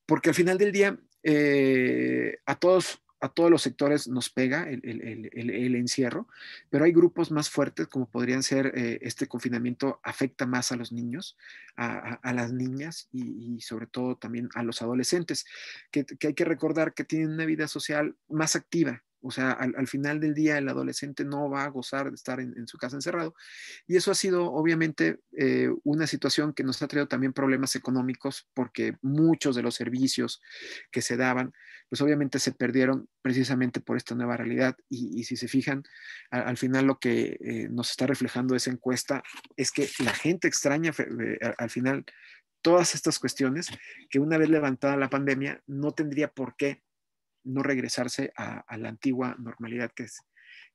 porque al final del día eh, a todos a todos los sectores nos pega el, encierro, pero hay grupos más fuertes como podrían ser eh, este confinamiento afecta más a los niños, a, las niñas y, sobre todo también a los adolescentes, que, hay que recordar que tienen una vida social más activa, o sea, al, final del día el adolescente no va a gozar de estar en, su casa encerrado. Y eso ha sido obviamente eh, una situación que nos ha traído también problemas económicos porque muchos de los servicios que se daban, pues obviamente se perdieron precisamente por esta nueva realidad. Y, si se fijan, al final lo que eh, nos está reflejando esa encuesta es que la gente extraña eh, al final todas estas cuestiones que una vez levantada la pandemia no tendría por qué no regresarse a, la antigua normalidad que,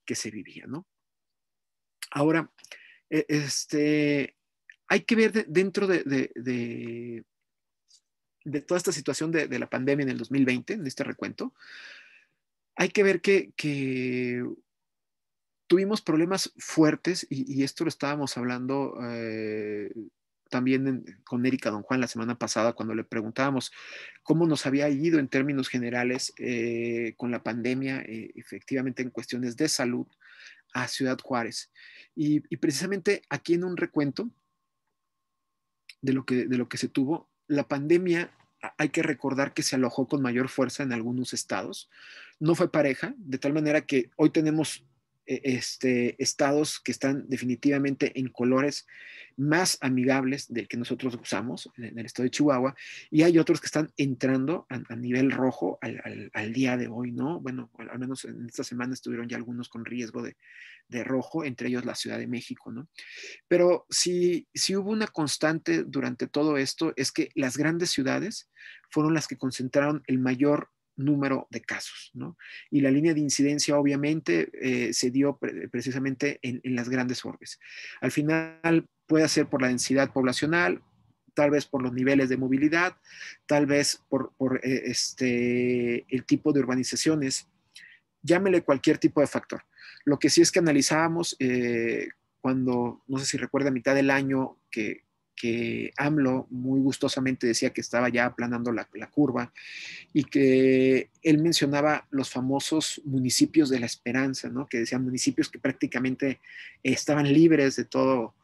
que se vivía, ¿no? Ahora, e, este, hay que ver dentro de, de, toda esta situación de, la pandemia en el 2020, en este recuento, hay que ver que, tuvimos problemas fuertes y, esto lo estábamos hablando eh, también con Erika Don Juan la semana pasada cuando le preguntábamos cómo nos había ido en términos generales eh, con la pandemia, eh, efectivamente en cuestiones de salud, a Ciudad Juárez. Y, precisamente aquí en un recuento de lo, que, de lo que se tuvo, la pandemia hay que recordar que se alojó con mayor fuerza en algunos estados. No fue pareja, de tal manera que hoy tenemos e, este, estados que están definitivamente en colores más amigables del que nosotros usamos en el estado de Chihuahua y hay otros que están entrando a, nivel rojo al, día de hoy, ¿no? Bueno, al, menos en esta semana estuvieron ya algunos con riesgo de, rojo, entre ellos la Ciudad de México, ¿no? Pero si, si hubo una constante durante todo esto es que las grandes ciudades fueron las que concentraron el mayor número de casos. ¿no? Y la línea de incidencia obviamente eh, se dio precisamente en, las grandes urbes. Al final puede ser por la densidad poblacional, tal vez por los niveles de movilidad, tal vez por, eh, este, el tipo de urbanizaciones, llámele cualquier tipo de factor. Lo que sí es que analizábamos eh, cuando, no sé si recuerda, a mitad del año que, que AMLO muy gustosamente decía que estaba ya aplanando la, curva y que él mencionaba los famosos municipios de la esperanza, ¿no? que decían municipios que prácticamente estaban libres de todo,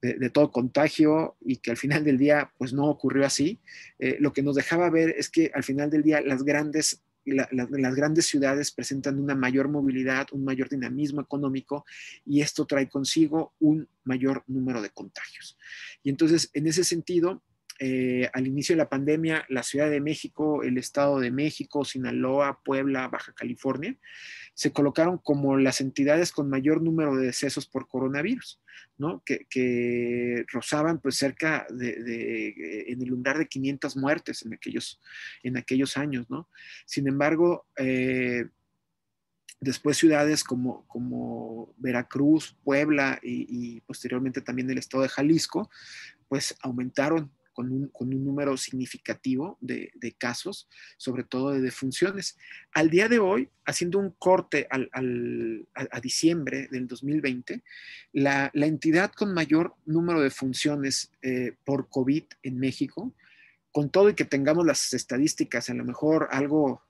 de, todo contagio y que al final del día pues no ocurrió así. Eh, lo que nos dejaba ver es que al final del día las grandes las grandes ciudades presentan una mayor movilidad, un mayor dinamismo económico y esto trae consigo un mayor número de contagios. Y entonces, en ese sentido, eh, al inicio de la pandemia la Ciudad de México, el Estado de México, Sinaloa, Puebla, Baja California, se colocaron como las entidades con mayor número de decesos por coronavirus, ¿no? que, rozaban pues cerca de, en el umbral de 500 muertes en aquellos, en aquellos años. ¿no? Sin embargo, eh, después ciudades como, como Veracruz, Puebla y, y, posteriormente también el estado de Jalisco, pues aumentaron con un, número significativo de, casos, sobre todo de defunciones. Al día de hoy, haciendo un corte a, diciembre del 2020, la, entidad con mayor número de funciones eh, por COVID en México, con todo y que tengamos las estadísticas, a lo mejor algo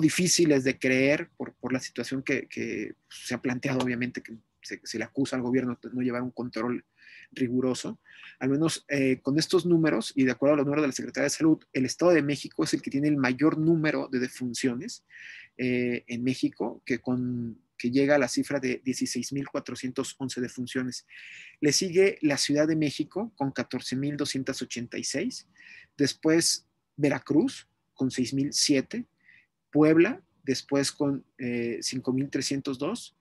difíciles de creer por, la situación que, se ha planteado, obviamente, que se, se, le acusa al gobierno de no llevar un control riguroso, al menos eh, con estos números y de acuerdo a los números de la Secretaría de Salud, el Estado de México es el que tiene el mayor número de defunciones eh, en México, que, con, que llega a la cifra de 16.411 defunciones. Le sigue la Ciudad de México con 14.286, después Veracruz con 6.007, Puebla después con 5.302 eh,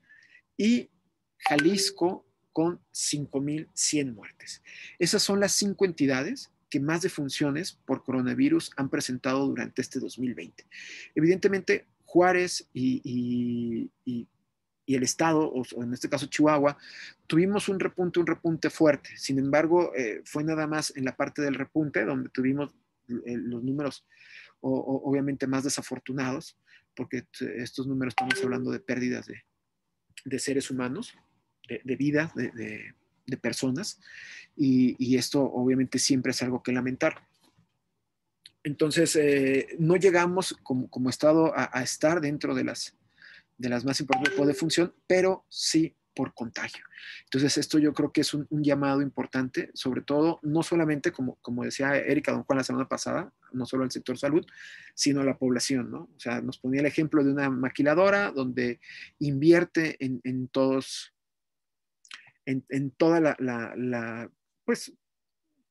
y Jalisco con 5.100 muertes. Esas son las cinco entidades que más defunciones por coronavirus han presentado durante este 2020. Evidentemente, Juárez y, el Estado, o, en este caso Chihuahua, tuvimos un repunte, un repunte fuerte. Sin embargo, eh, fue nada más en la parte del repunte donde tuvimos eh, los números obviamente más desafortunados, porque eh, estos números estamos hablando de pérdidas de seres humanos de, de de, personas, y, esto obviamente siempre es algo que lamentar. Entonces, eh, no llegamos como, Estado a, estar dentro de las, de las más importantes de función, pero sí por contagio. Entonces, esto yo creo que es un, llamado importante, sobre todo, no solamente, como, como decía Erika Don Juan la semana pasada, no solo al sector salud, sino a la población, ¿no? O sea, nos ponía el ejemplo de una maquiladora donde invierte en, en todos en, toda la, pues,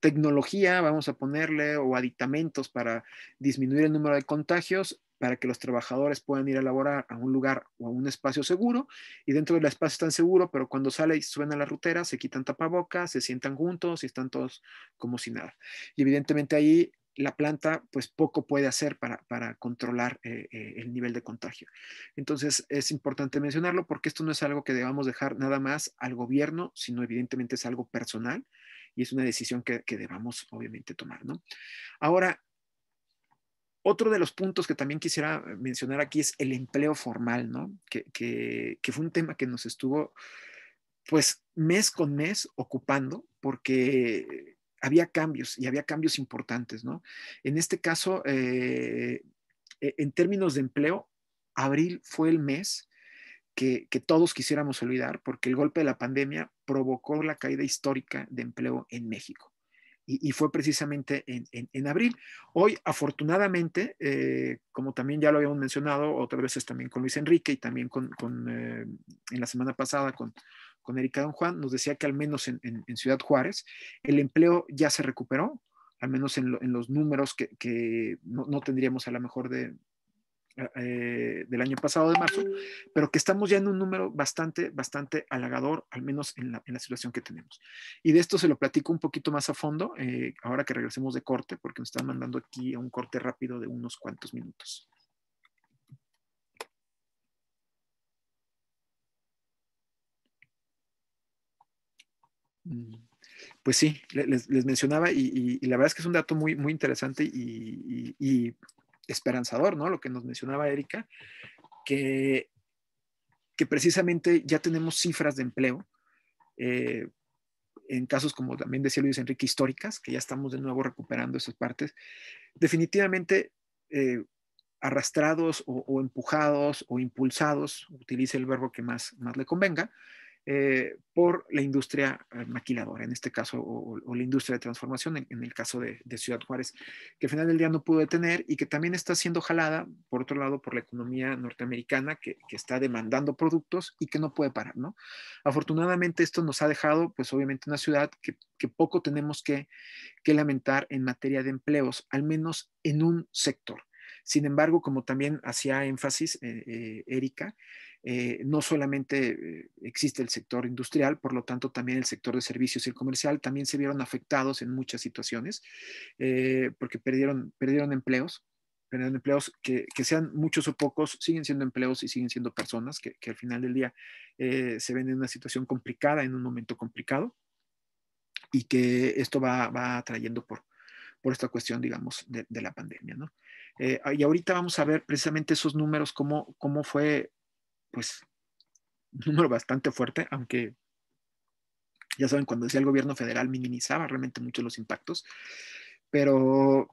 tecnología, vamos a ponerle, o aditamentos para disminuir el número de contagios, para que los trabajadores puedan ir a laborar a un lugar o a un espacio seguro, y dentro del espacio están seguros, pero cuando sale y suena a la rutera, se quitan tapabocas, se sientan juntos y están todos como si nada. Y evidentemente ahí la planta pues poco puede hacer para, controlar eh, eh, el nivel de contagio. Entonces es importante mencionarlo porque esto no es algo que debamos dejar nada más al gobierno, sino evidentemente es algo personal y es una decisión que, que debamos obviamente tomar, ¿no? Ahora, otro de los puntos que también quisiera eh, mencionar aquí es el empleo formal, ¿no? que fue un tema que nos estuvo pues mes con mes ocupando porque había cambios y había cambios importantes, ¿no? En este caso, eh, e-, en términos de empleo, abril fue el mes que, todos quisiéramos olvidar porque el golpe de la pandemia provocó la caída histórica de empleo en México. Y, fue precisamente en, en, abril. Hoy, afortunadamente, eh, como también ya lo habíamos mencionado otras veces también con Luis Enrique y también con, eh, en la semana pasada con, con Erika Don Juan, nos decía que al menos en, Ciudad Juárez el empleo ya se recuperó, al menos en, los números que, no, tendríamos a lo mejor de, eh, eh, del año pasado de marzo, pero que estamos ya en un número bastante, bastante halagador, al menos en la, situación que tenemos. Y de esto se lo platico un poquito más a fondo eh, ahora que regresemos de corte, porque nos están mandando aquí a un corte rápido de unos cuantos minutos. Mm. Pues sí, les, mencionaba y, la verdad es que es un dato muy, muy interesante y, esperanzador, Lo que nos mencionaba Erika, que, precisamente ya tenemos cifras de empleo, eh, en casos como también decía Luis Enrique, históricas, que ya estamos de nuevo recuperando esas partes, definitivamente eh, arrastrados o, empujados o impulsados, utilice el verbo que más le convenga, eh, por la industria eh, maquiladora, en este caso, o, la industria de transformación, en, el caso de, Ciudad Juárez, que al final del día no pudo detener y que también está siendo jalada, por otro lado, por la economía norteamericana que, está demandando productos y que no puede parar, ¿no? Afortunadamente esto nos ha dejado, pues obviamente, una ciudad que, poco tenemos que, lamentar en materia de empleos, al menos en un sector. Sin embargo, como también hacía énfasis eh, Erika, eh, no solamente eh, existe el sector industrial, por lo tanto también el sector de servicios y el comercial también se vieron afectados en muchas situaciones eh, porque perdieron, perdieron empleos, perdieron empleos que, sean muchos o pocos, siguen siendo empleos y siguen siendo personas que, al final del día se ven en una situación complicada, en un momento complicado y que esto va, va trayendo por, por esta cuestión, digamos, de, la pandemia, ¿no? y ahorita vamos a ver precisamente esos números, cómo, cómo fue pues, un número bastante fuerte, aunque ya saben, cuando decía el gobierno federal minimizaba realmente mucho los impactos, pero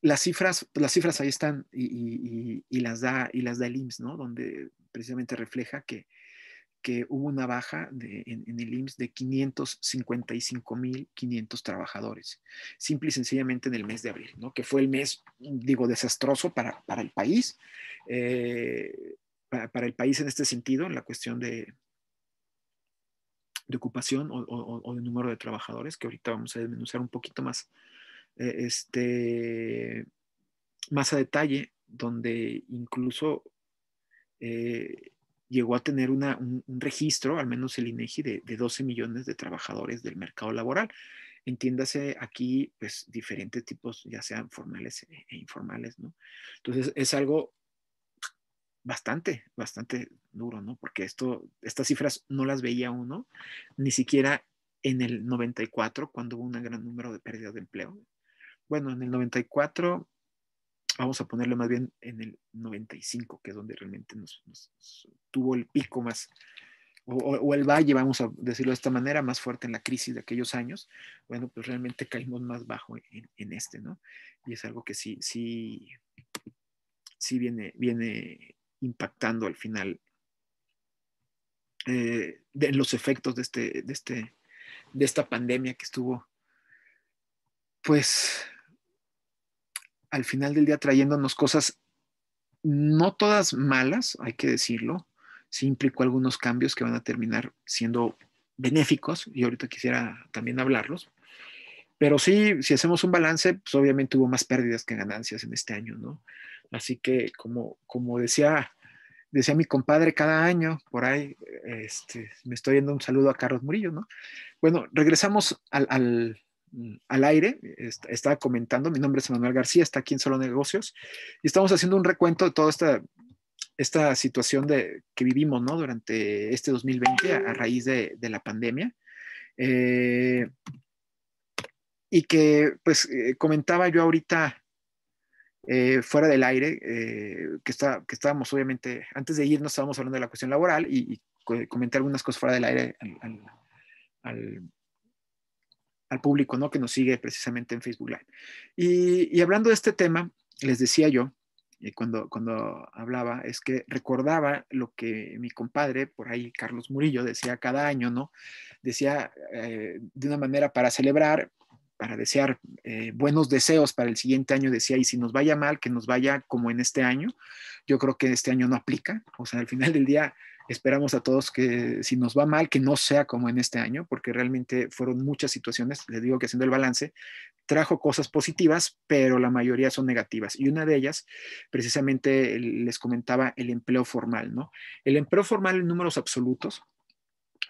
las cifras, las cifras ahí están y, las da, y las da el IMSS, ¿no? Donde precisamente refleja que, que hubo una baja de, en, el IMSS de 555.500 trabajadores, simple y sencillamente en el mes de abril, ¿no? Que fue el mes, digo, desastroso para, para el país. Eh, para, el país en este sentido, en la cuestión de, ocupación o, de número de trabajadores, que ahorita vamos a desmenuzar un poquito más, eh, este, más a detalle, donde incluso eh, llegó a tener un, registro, al menos el INEGI, de, 12 millones de trabajadores del mercado laboral. Entiéndase aquí, pues, diferentes tipos, ya sean formales e, e informales, ¿no? Entonces, es algo bastante, bastante duro, ¿no? Porque esto, estas cifras no las veía uno, ni siquiera en el 94, cuando hubo un gran número de pérdidas de empleo. Bueno, en el 94, vamos a ponerle más bien en el 95, que es donde realmente nos, tuvo el pico más, o, el valle, vamos a decirlo de esta manera, más fuerte en la crisis de aquellos años, bueno, pues realmente caímos más bajo en, en este, ¿no? Y es algo que sí, sí, sí viene, viene impactando al final eh, de los efectos de, este, de, este, de esta pandemia que estuvo, pues, al final del día trayéndonos cosas, no todas malas, hay que decirlo, sí implicó algunos cambios que van a terminar siendo benéficos, y ahorita quisiera también hablarlos, pero sí, si hacemos un balance, pues obviamente hubo más pérdidas que ganancias en este año, ¿no? Así que, como, decía, decía mi compadre cada año, por ahí, este, me estoy yendo un saludo a Carlos Murillo, ¿no? Bueno, regresamos al, aire, estaba comentando, mi nombre es Manuel García, está aquí en Solo Negocios, y estamos haciendo un recuento de toda esta, esta situación de, que vivimos, ¿no? Durante este 2020 a, raíz de, la pandemia. Eh, y que, pues, eh, comentaba yo ahorita eh, fuera del aire, eh, que, está, que estábamos obviamente, antes de irnos estábamos hablando de la cuestión laboral y, comenté algunas cosas fuera del aire al, al, público ¿no? que nos sigue precisamente en Facebook Live. Y, y hablando de este tema, les decía yo, eh, cuando, cuando hablaba, es que recordaba lo que mi compadre, por ahí Carlos Murillo, decía cada año, ¿no? Decía de una manera para celebrar para desear eh, buenos deseos para el siguiente año, decía, y si nos vaya mal, que nos vaya como en este año. Yo creo que este año no aplica, o sea, al final del día esperamos a todos que si nos va mal, que no sea como en este año, porque realmente fueron muchas situaciones, les digo que haciendo el balance, trajo cosas positivas, pero la mayoría son negativas. Y una de ellas, precisamente les comentaba, el empleo formal, ¿no? El empleo formal en números absolutos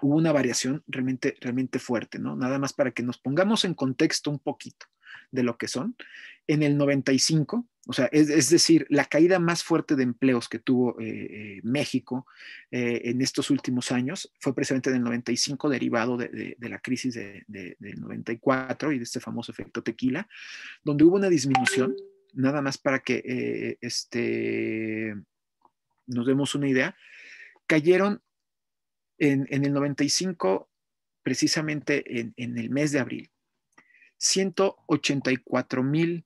hubo una variación realmente, realmente fuerte, ¿no? Nada más para que nos pongamos en contexto un poquito de lo que son. En el 95, o sea, es, decir, la caída más fuerte de empleos que tuvo eh, eh, México eh, en estos últimos años fue precisamente en el 95, derivado de, la crisis del 94 y de este famoso efecto tequila, donde hubo una disminución, nada más para que este, nos demos una idea, cayeron en, el 95, precisamente en, el mes de abril, 184 mil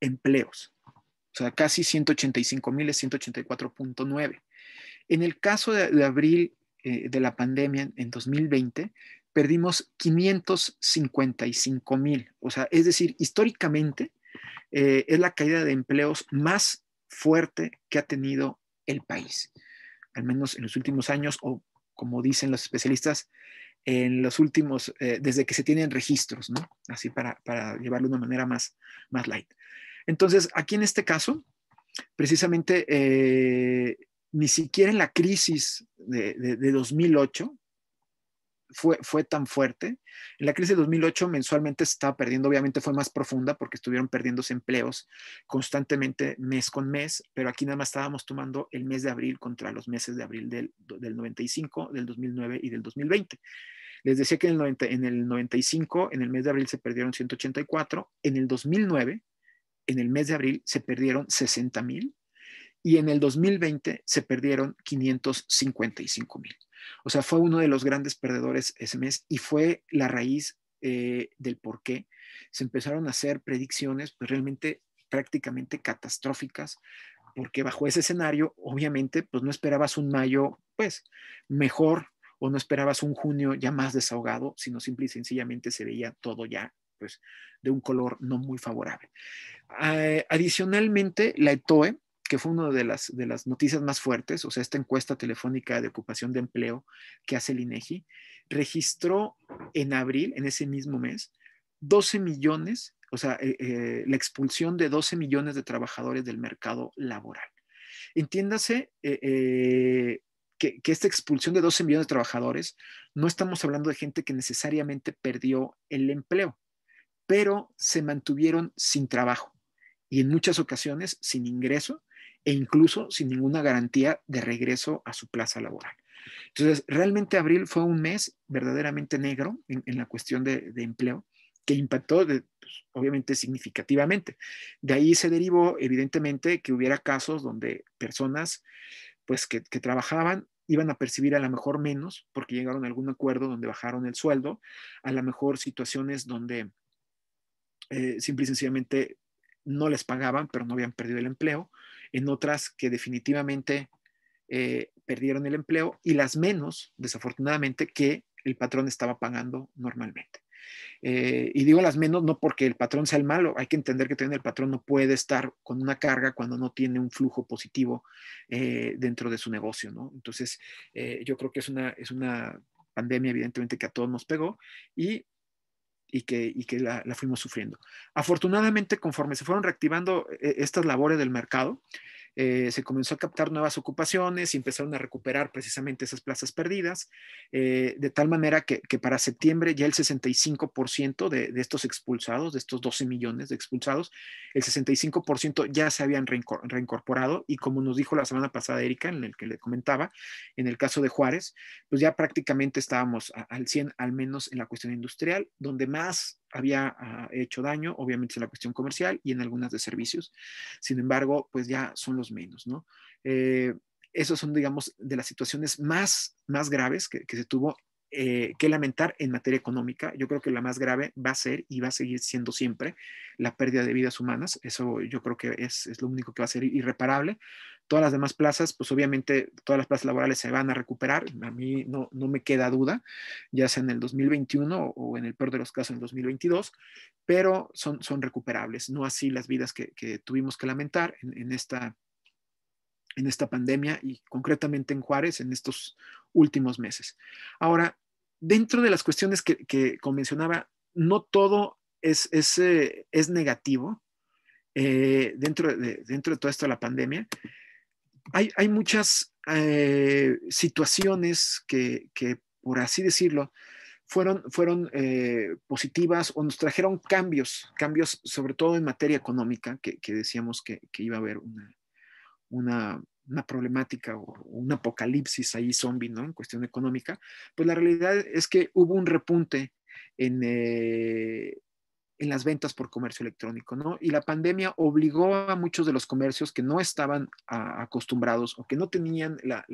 empleos, o sea, casi 185 mil es 184.9. En el caso de, abril eh, de la pandemia en 2020, perdimos 555 mil, o sea, es decir, históricamente eh, es la caída de empleos más fuerte que ha tenido el país al menos en los últimos años, o como dicen los especialistas, en los últimos, eh, desde que se tienen registros, ¿no? Así para, llevarlo de una manera más, más light. Entonces, aquí en este caso, precisamente, eh, ni siquiera en la crisis de 2008, fue, fue tan fuerte. En la crisis de 2008 mensualmente se estaba perdiendo, obviamente fue más profunda porque estuvieron perdiéndose empleos constantemente mes con mes, pero aquí nada más estábamos tomando el mes de abril contra los meses de abril del, 95, del 2009 y del 2020. Les decía que en el, en el 95, en el mes de abril se perdieron 184, en el 2009, en el mes de abril se perdieron 60 mil y en el 2020 se perdieron 555 mil. O sea, fue uno de los grandes perdedores ese mes y fue la raíz eh, del por qué se empezaron a hacer predicciones pues, realmente prácticamente catastróficas, porque bajo ese escenario, obviamente, pues no esperabas un mayo, pues, mejor o no esperabas un junio ya más desahogado, sino simple y sencillamente se veía todo ya pues de un color no muy favorable. Ah, adicionalmente, la ETOE, que fue una de las, de las noticias más fuertes, o sea, esta encuesta telefónica de ocupación de empleo que hace el INEGI, registró en abril, en ese mismo mes, 12 millones, o sea, eh, eh, la expulsión de 12 millones de trabajadores del mercado laboral. Entiéndase eh, que, que, esta expulsión de 12 millones de trabajadores, no estamos hablando de gente que necesariamente perdió el empleo, pero se mantuvieron sin trabajo y en muchas ocasiones sin ingreso e incluso sin ninguna garantía de regreso a su plaza laboral. Entonces, realmente abril fue un mes verdaderamente negro en, la cuestión de, empleo que impactó, pues, obviamente, significativamente. De ahí se derivó, evidentemente, que hubiera casos donde personas pues, que, trabajaban iban a percibir a lo mejor menos porque llegaron a algún acuerdo donde bajaron el sueldo, a lo mejor situaciones donde eh, simple y sencillamente no les pagaban, pero no habían perdido el empleo, en otras que definitivamente eh, perdieron el empleo y las menos, desafortunadamente, que el patrón estaba pagando normalmente. Eh, y digo las menos no porque el patrón sea el malo, hay que entender que también el patrón no puede estar con una carga cuando no tiene un flujo positivo eh, dentro de su negocio, ¿no? Entonces, yo creo que es una, es una pandemia evidentemente que a todos nos pegó y y que, que la, la, fuimos sufriendo. Afortunadamente, conforme se fueron reactivando eh, estas labores del mercado, eh, se comenzó a captar nuevas ocupaciones y empezaron a recuperar precisamente esas plazas perdidas, eh, de tal manera que, para septiembre ya el 65% de, estos expulsados, de estos 12 millones de expulsados, el 65% ya se habían reincorporado y como nos dijo la semana pasada Erika, en el que le comentaba, en el caso de Juárez, pues ya prácticamente estábamos al 100 al menos en la cuestión industrial, donde más había ah, hecho daño, obviamente en la cuestión comercial y en algunas de servicios. Sin embargo, pues ya son los menos, ¿no? Eh, esos son, digamos, de las situaciones más, más graves que, que, se tuvo eh, que lamentar en materia económica. Yo creo que la más grave va a ser y va a seguir siendo siempre la pérdida de vidas humanas. Eso yo creo que es, lo único que va a ser irreparable. Todas las demás plazas, pues obviamente todas las plazas laborales se van a recuperar. A mí no, no me queda duda, ya sea en el 2021 o en el peor de los casos en el 2022, pero son, son recuperables, no así las vidas que, tuvimos que lamentar en, en esta en esta pandemia y concretamente en Juárez en estos últimos meses. Ahora, dentro de las cuestiones que, que mencionaba, no todo es, es, eh, negativo eh, dentro, de, dentro de todo esto la pandemia. Hay, hay muchas eh, situaciones que, por así decirlo, fueron, fueron positivas o nos trajeron cambios, cambios sobre todo en materia económica, que, decíamos que, que iba a haber una, una, problemática o un apocalipsis ahí zombie, ¿no? En cuestión económica, pues la realidad es que hubo un repunte en, eh, en las ventas por comercio electrónico, ¿no? Y la pandemia obligó a muchos de los comercios que no estaban ah, acostumbrados o que no tenían la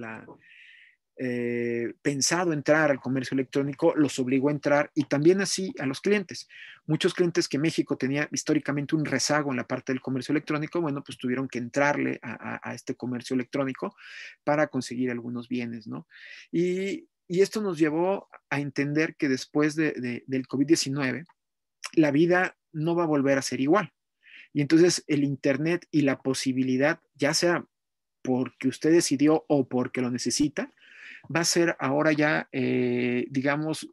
eh, pensado entrar al comercio electrónico, los obligó a entrar y también así a los clientes. Muchos clientes que México tenía históricamente un rezago en la parte del comercio electrónico, bueno, pues tuvieron que entrarle a, este comercio electrónico para conseguir algunos bienes, ¿no? Y, esto nos llevó a entender que después de, del COVID-19, la vida no va a volver a ser igual. Y entonces el Internet y la posibilidad, ya sea porque usted decidió o porque lo necesita, va a ser ahora ya, eh, digamos,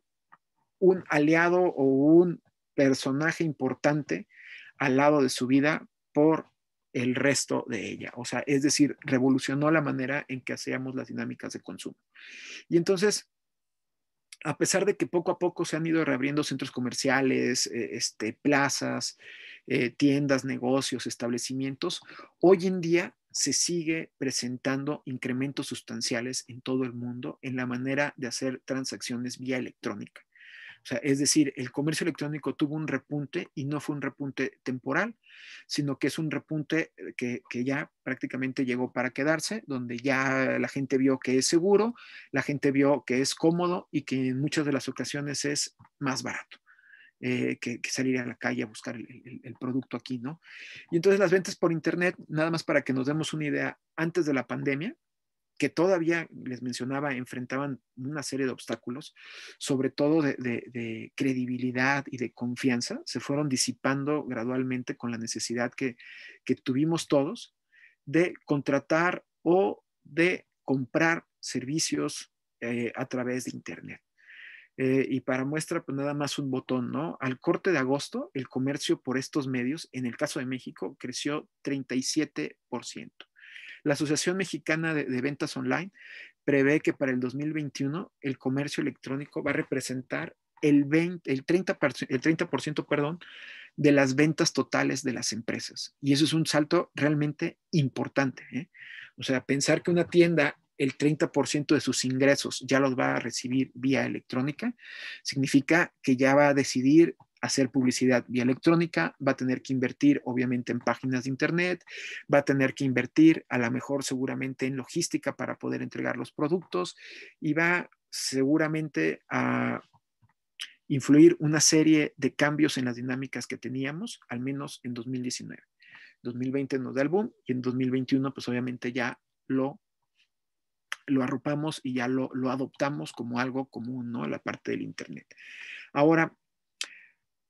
un aliado o un personaje importante al lado de su vida por el resto de ella. O sea, es decir, revolucionó la manera en que hacíamos las dinámicas de consumo. Y entonces, a pesar de que poco a poco se han ido reabriendo centros comerciales, eh, este, plazas, eh, tiendas, negocios, establecimientos, hoy en día se sigue presentando incrementos sustanciales en todo el mundo en la manera de hacer transacciones vía electrónica. O sea, es decir, el comercio electrónico tuvo un repunte y no fue un repunte temporal, sino que es un repunte eh, que, que, ya prácticamente llegó para quedarse, donde ya la gente vio que es seguro, la gente vio que es cómodo y que en muchas de las ocasiones es más barato. Eh, que, salir a la calle a buscar el, producto aquí, ¿no? Y entonces las ventas por Internet, nada más para que nos demos una idea, antes de la pandemia, que todavía, les mencionaba, enfrentaban una serie de obstáculos, sobre todo de, credibilidad y de confianza, se fueron disipando gradualmente con la necesidad que, tuvimos todos de contratar o de comprar servicios eh, a través de Internet. Eh, y para muestra, pues nada más un botón, ¿no? Al corte de agosto, el comercio por estos medios, en el caso de México, creció 37%. La Asociación Mexicana de, Ventas Online prevé que para el 2021 el comercio electrónico va a representar el, el 30%, el 30 perdón, de las ventas totales de las empresas. Y eso es un salto realmente importante. ¿eh? O sea, pensar que una tienda el 30% de sus ingresos ya los va a recibir vía electrónica, significa que ya va a decidir hacer publicidad vía electrónica, va a tener que invertir obviamente en páginas de internet, va a tener que invertir a lo mejor seguramente en logística para poder entregar los productos y va seguramente a influir una serie de cambios en las dinámicas que teníamos, al menos en 2019. 2020 nos da el boom y en 2021 pues obviamente ya lo lo arropamos y ya lo, adoptamos como algo común, ¿no? La parte del Internet. Ahora,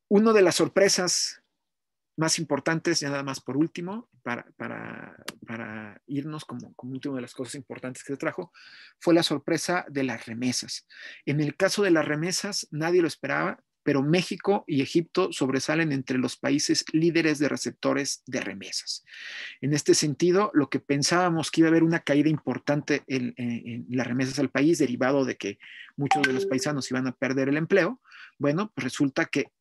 una de las sorpresas más importantes, ya nada más por último, para, para, para irnos como, como de las cosas importantes que se trajo, fue la sorpresa de las remesas. En el caso de las remesas, nadie lo esperaba, pero México y Egipto sobresalen entre los países líderes de receptores de remesas. En este sentido, lo que pensábamos que iba a haber una caída importante en, las remesas al país, derivado de que muchos de los paisanos iban a perder el empleo, bueno, pues resulta que,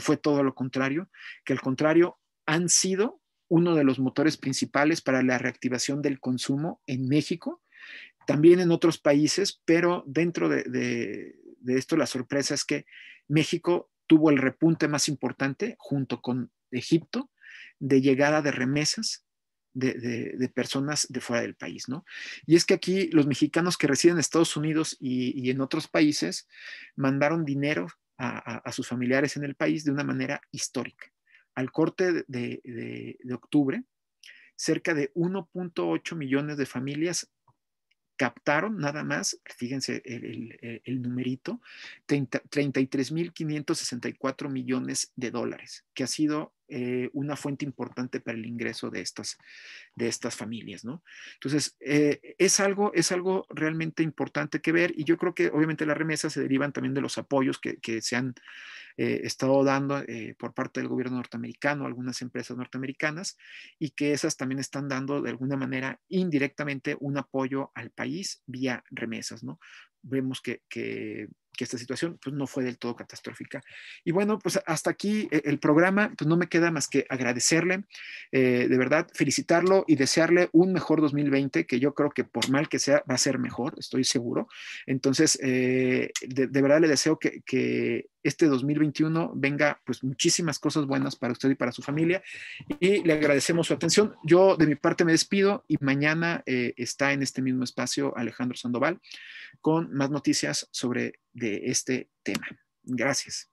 fue todo lo contrario, que al contrario han sido uno de los motores principales para la reactivación del consumo en México, también en otros países, pero dentro de de esto, la sorpresa es que México tuvo el repunte más importante junto con Egipto de llegada de remesas de, personas de fuera del país, ¿no? Y es que aquí los mexicanos que residen en Estados Unidos y, en otros países mandaron dinero a, sus familiares en el país de una manera histórica. Al corte de, de octubre, cerca de 1.8 millones de familias captaron nada más, fíjense el, numerito, 33.564 millones de dólares, que ha sido eh, una fuente importante para el ingreso de estas, de estas familias, ¿no? Entonces, eh, es, algo, es algo realmente importante que ver y yo creo que obviamente las remesas se derivan también de los apoyos que se han eh, estado dando eh, por parte del gobierno norteamericano, algunas empresas norteamericanas, y que esas también están dando de alguna manera indirectamente un apoyo al país vía remesas, ¿no? Vemos que, que que esta situación pues, no fue del todo catastrófica. Y bueno, pues hasta aquí e-, el programa, pues no me queda más que agradecerle, eh, de verdad, felicitarlo y desearle un mejor 2020, que yo creo que por mal que sea, va a ser mejor, estoy seguro. Entonces, eh, de, verdad le deseo que, este 2021 venga pues muchísimas cosas buenas para usted y para su familia y le agradecemos su atención. Yo de mi parte me despido y mañana eh, está en este mismo espacio Alejandro Sandoval con más noticias sobre de este tema. Gracias.